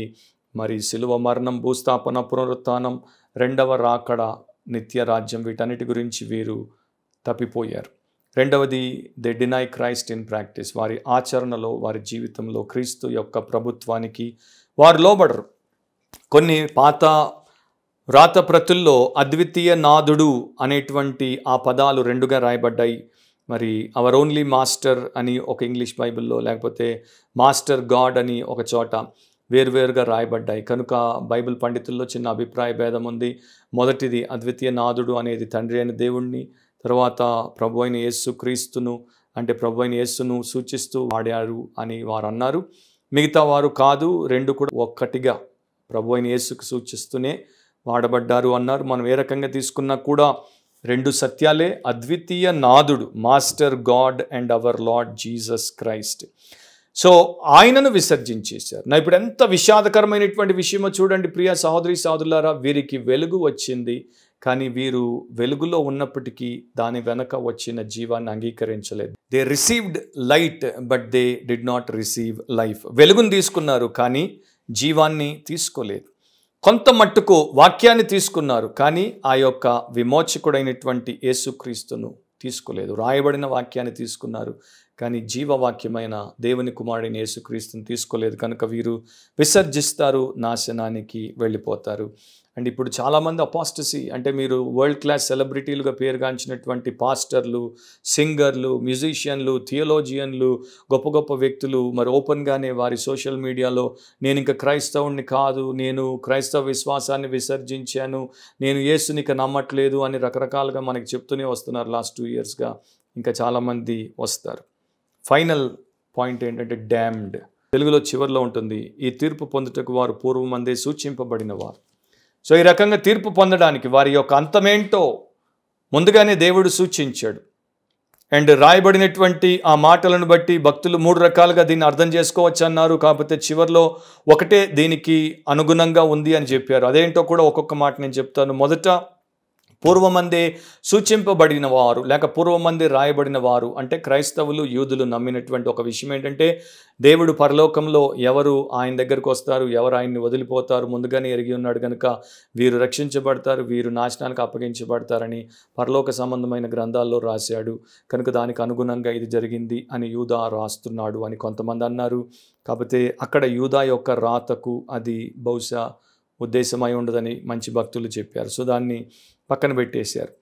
మరి సిలువ మరణం భూస్థాపన పునరుత్నం రెండవ రాకడ నిత్య రాజ్యం వీటన్నిటి గురించి వీరు తప్పిపోయారు రెండవది they deny Christ in practice వారి ఆచరణలో వారి జీవితంలో క్రీస్తు యొక్క ప్రభుత్వానికి వారు లోబడరు కొన్ని పాత వ్రాత ప్రతుల్లో అద్వితీయ నాదుడు అనేటువంటి ఆ పదాలు రెండుగా రాయబడ్డాయి మరి అవర్ ఓన్లీ మాస్టర్ అని ఒక ఇంగ్లీష్ బైబిల్లో లేకపోతే మాస్టర్ గాడ్ అని ఒక చోట వేరువేరుగా రాయబడ్డాయి కనుక బైబిల్ పండితుల్లో చిన్న అభిప్రాయ భేదం ఉంది మొదటిది అద్వితీయ నాదుడు అనేది తండ్రి అయిన దేవుణ్ణి తర్వాత ప్రభు అయిన యేసు క్రీస్తును అంటే ప్రభు అయిన యేసును సూచిస్తూ వాడారు అని వారు అన్నారు మిగతా వారు కాదు రెండు కూడా ఒక్కటిగా ప్రభు అయిన యేసుకు సూచిస్తూనే వాడబడ్డారు అన్నారు మనం ఏ రకంగా తీసుకున్నా కూడా రెండు సత్యాలే అద్వితీయ నాదుడు master God and our Lord Jesus Christ so ఆయనను విసర్జించేశారు నా ఇప్పుడు ఎంత విషాదకరమైనటువంటి విషయమో చూడండి ప్రియ సహోదరి సహోదరులారా వీరికి వెలుగు వచ్చింది కానీ వీరు వెలుగులో ఉన్నప్పటికీ దాని వెనక వచ్చిన జీవాన్ని అంగీకరించలేదు they received light but they did not receive life వెలుగును తీసుకున్నారు కానీ జీవాన్ని తీసుకోలేదు కొంత మట్టుకు వాక్యాన్ని తీసుకున్నారు కానీ ఆ యొక్క విమోచకుడైనటువంటి యేసుక్రీస్తును తీసుకోలేదు రాయబడిన వాక్యాన్ని తీసుకున్నారు కానీ జీవవాక్యమైన దేవుని కుమారుడిని యేసుక్రీస్తుని తీసుకోలేదు కనుక వీరు విసర్జిస్తారు నాశనానికి వెళ్ళిపోతారు అండ్ ఇప్పుడు చాలామంది అపాస్టసీ అంటే మీరు వరల్డ్ క్లాస్ సెలబ్రిటీలుగా పేరుగాంచినటువంటి పాస్టర్లు సింగర్లు మ్యూజిషియన్లు థియోలోజియన్లు గొప్ప గొప్ప వ్యక్తులు మరి ఓపెన్గానే వారి సోషల్ మీడియాలో నేను ఇంకా క్రైస్తవుణ్ణి కాదు నేను క్రైస్తవ విశ్వాసాన్ని విసర్జించాను నేను ఏసునిక నమ్మట్లేదు అని రకరకాలుగా మనకి చెప్తూనే వస్తున్నారు లాస్ట్ టూ ఇయర్స్గా ఇంకా చాలామంది వస్తారు ఫైనల్ పాయింట్ ఏంటంటే డ్యామ్డ్ తెలుగులో చివరిలో ఉంటుంది ఈ తీర్పు పొందుటకు వారు పూర్వమందే సూచింపబడిన వారు సో ఈ రకంగా తీర్పు పొందడానికి వారి యొక్క అంతమేంటో ముందుగానే దేవుడు సూచించాడు అండ్ రాయబడినటువంటి ఆ మాటలను బట్టి భక్తులు మూడు రకాలుగా దీన్ని అర్థం చేసుకోవచ్చు అన్నారు కాకపోతే చివరిలో ఒకటే దీనికి అనుగుణంగా ఉంది అని చెప్పారు అదేంటో కూడా ఒక్కొక్క మాట నేను చెప్తాను మొదట పూర్వమందే సూచింపబడిన వారు లేక పూర్వమందే రాయబడిన వారు అంటే క్రైస్తవులు యూదులు నమ్మినటువంటి ఒక విషయం ఏంటంటే దేవుడు పరలోకంలో ఎవరు ఆయన దగ్గరకు వస్తారు ఎవరు ఆయన్ని వదిలిపోతారు ముందుగానే ఎరిగి ఉన్నాడు కనుక వీరు రక్షించబడతారు వీరు నాశనానికి అప్పగించబడతారని పరలోక సంబంధమైన గ్రంథాల్లో రాశాడు కనుక దానికి అనుగుణంగా ఇది జరిగింది అని యూదా రాస్తున్నాడు అని కొంతమంది అన్నారు కాకపోతే అక్కడ యూదా యొక్క రాతకు అది బహుశా ఉద్దేశమై ఉండదని మంచి భక్తులు చెప్పారు సో దాన్ని పక్కన పెట్టేశారు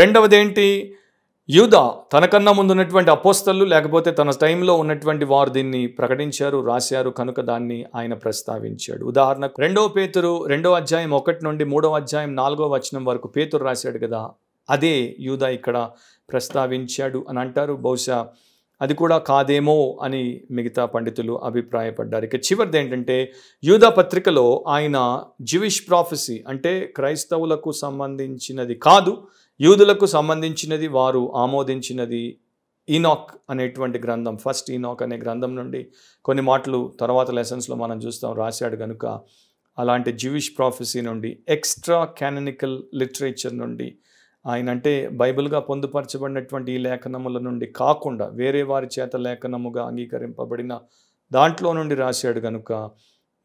రెండవదేంటి యూదా తనకన్నా ముందు ఉన్నటువంటి అపోస్తలు లేకపోతే తన టైంలో ఉన్నటువంటి వారు దీన్ని ప్రకటించారు రాశారు కనుక దాన్ని ఆయన ప్రస్తావించాడు ఉదాహరణకు రెండవ పేతురు రెండవ అధ్యాయం ఒకటి నుండి మూడవ అధ్యాయం నాలుగవ వచనం వరకు పేతురు రాశాడు కదా అదే యూదా ఇక్కడ ప్రస్తావించాడు అని అంటారు బహుశా అది కూడా కాదేమో అని మిగతా పండితులు అభిప్రాయపడ్డారు ఇక చివరిది ఏంటంటే యూదా పత్రికలో ఆయన జివిష్ ప్రాఫెసీ అంటే క్రైస్తవులకు సంబంధించినది కాదు యూదులకు సంబంధించినది వారు ఆమోదించినది ఈనాక్ అనేటువంటి గ్రంథం ఫస్ట్ ఈనాక్ అనే గ్రంథం నుండి కొన్ని మాటలు తర్వాత లెసన్స్లో మనం చూస్తాం రాశాడు కనుక అలాంటి జివిష్ ప్రాఫెసీ నుండి ఎక్స్ట్రా క్యాననికల్ లిటరేచర్ నుండి ఆయన అంటే బైబిల్గా పొందుపరచబడినటువంటి ఈ లేఖనముల నుండి కాకుండా వేరే వారి చేత లేఖనముగా అంగీకరింపబడిన దాంట్లో నుండి రాశాడు కనుక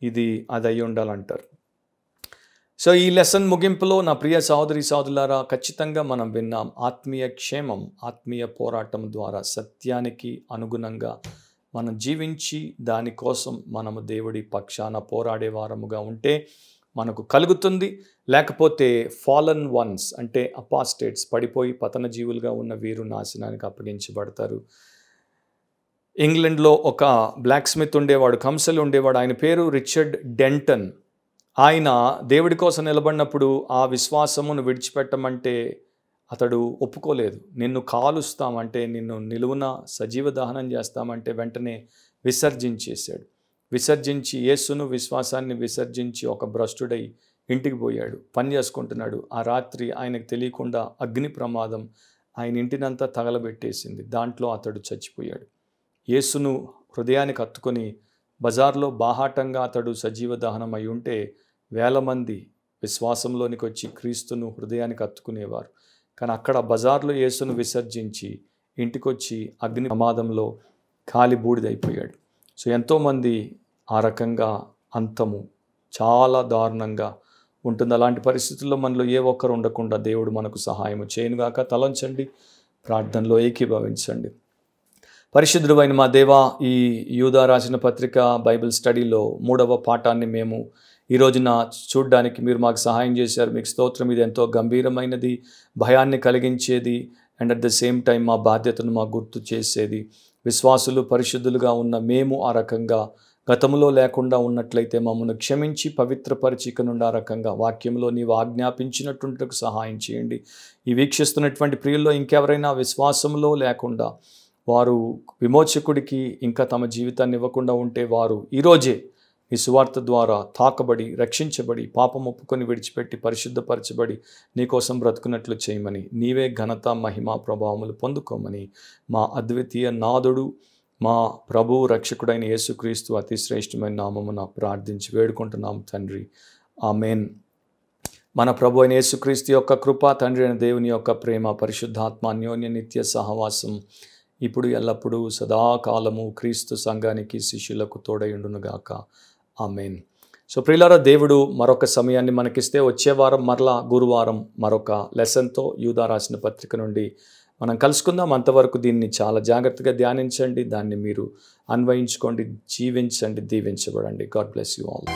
ఇది అది అయి ఉండాలంటారు సో ఈ లెసన్ ముగింపులో నా ప్రియ సహోదరి సహోదరులారా ఖచ్చితంగా మనం విన్నాం ఆత్మీయ క్షేమం ఆత్మీయ పోరాటం ద్వారా సత్యానికి అనుగుణంగా మనం జీవించి దానికోసం మనము దేవుడి పక్షాన పోరాడే వారముగా ఉంటే మనకు కలుగుతుంది లేకపోతే ఫాలన్ వన్స్ అంటే అపాస్టేట్స్ పడిపోయి పతన జీవులుగా ఉన్న వీరు నాశనానికి అప్పగించబడతారు ఇంగ్లండ్లో ఒక బ్లాక్ స్మిత్ ఉండేవాడు కంసల్ ఉండేవాడు ఆయన పేరు రిచర్డ్ డెంటన్ ఆయన దేవుడి కోసం నిలబడినప్పుడు ఆ విశ్వాసమును విడిచిపెట్టమంటే అతడు ఒప్పుకోలేదు నిన్ను కాలుస్తామంటే నిన్ను నిలువున సజీవ దహనం చేస్తామంటే వెంటనే విసర్జించేశాడు విసర్జించి యేసును విశ్వాసాన్ని విసర్జించి ఒక భ్రష్టుడై ఇంటికి పోయాడు పని చేసుకుంటున్నాడు ఆ రాత్రి ఆయనకు తెలియకుండా అగ్ని ప్రమాదం ఆయన ఇంటినంతా తగలబెట్టేసింది దాంట్లో అతడు చచ్చిపోయాడు యేసును హృదయానికి అత్తుకొని బజార్లో బాహాటంగా అతడు సజీవ దహనం అయి ఉంటే వేల మంది విశ్వాసంలోనికి వచ్చి క్రీస్తును హృదయానికి కత్తుకునేవారు కానీ అక్కడ బజార్లో యేసును విసర్జించి ఇంటికొచ్చి అగ్ని ప్రమాదంలో కాలి బూడిదైపోయాడు సో ఎంతోమంది ఆ రకంగా అంతము చాలా దారుణంగా ఉంటుంది అలాంటి పరిస్థితుల్లో మనలో ఏ ఒక్కరు ఉండకుండా దేవుడు మనకు సహాయం చేయనుగాక తలంచండి ప్రార్థనలో ఏకీభవించండి పరిశుద్ధుడైన మా దేవ ఈ యూదా రాసిన పత్రిక బైబిల్ స్టడీలో మూడవ పాఠాన్ని మేము ఈ రోజున మీరు మాకు సహాయం చేశారు మీకు స్తోత్రం ఇది ఎంతో గంభీరమైనది భయాన్ని కలిగించేది and at the same time మా బాధ్యతను మాకు గుర్తు చేసేది విశ్వాసులు పరిశుద్ధులుగా ఉన్న మేము ఆ రకంగా గతంలో లేకుండా ఉన్నట్లయితే మమ్మల్ని క్షమించి ఆ రకంగా వాక్యంలో నీవు ఆజ్ఞాపించినట్టుంటకు సహాయం చేయండి ఈ వీక్షిస్తున్నటువంటి ప్రియుల్లో ఇంకెవరైనా విశ్వాసంలో లేకుండా వారు విమోచకుడికి ఇంకా తమ జీవితాన్ని ఇవ్వకుండా ఉంటే వారు ఈరోజే ఈ సువార్త ద్వారా తాకబడి రక్షించబడి పాపం ఒప్పుకొని విడిచిపెట్టి పరిశుద్ధపరచబడి నీకోసం బ్రతుకున్నట్లు చేయమని నీవే ఘనత మహిమ ప్రభావములు పొందుకోమని మా అద్వితీయ నాదుడు మా ప్రభువు రక్షకుడైన యేసుక్రీస్తు అతి శ్రేష్టమైన నామమున ప్రార్థించి వేడుకుంటున్నాం తండ్రి ఆ మేన్ మన ప్రభు అయిన యేసుక్రీస్తు యొక్క కృప తండ్రి అయిన దేవుని యొక్క ప్రేమ పరిశుద్ధాత్మ అన్యోన్య నిత్య సహవాసం ఇప్పుడు ఎల్లప్పుడూ సదాకాలము క్రీస్తు సంఘానికి శిష్యులకు తోడయుండునుగాక మేన్ సో ప్రియులారా దేవుడు మరొక సమయాన్ని మనకిస్తే వచ్చే వారం మరలా గురువారం మరొక లెసన్తో యూదా రాసిన పత్రిక నుండి మనం కలుసుకుందాం అంతవరకు దీన్ని చాలా జాగ్రత్తగా ధ్యానించండి దాన్ని మీరు అన్వయించుకోండి జీవించండి దీవించబడండి గాడ్ బ్లెస్ యూ ఆల్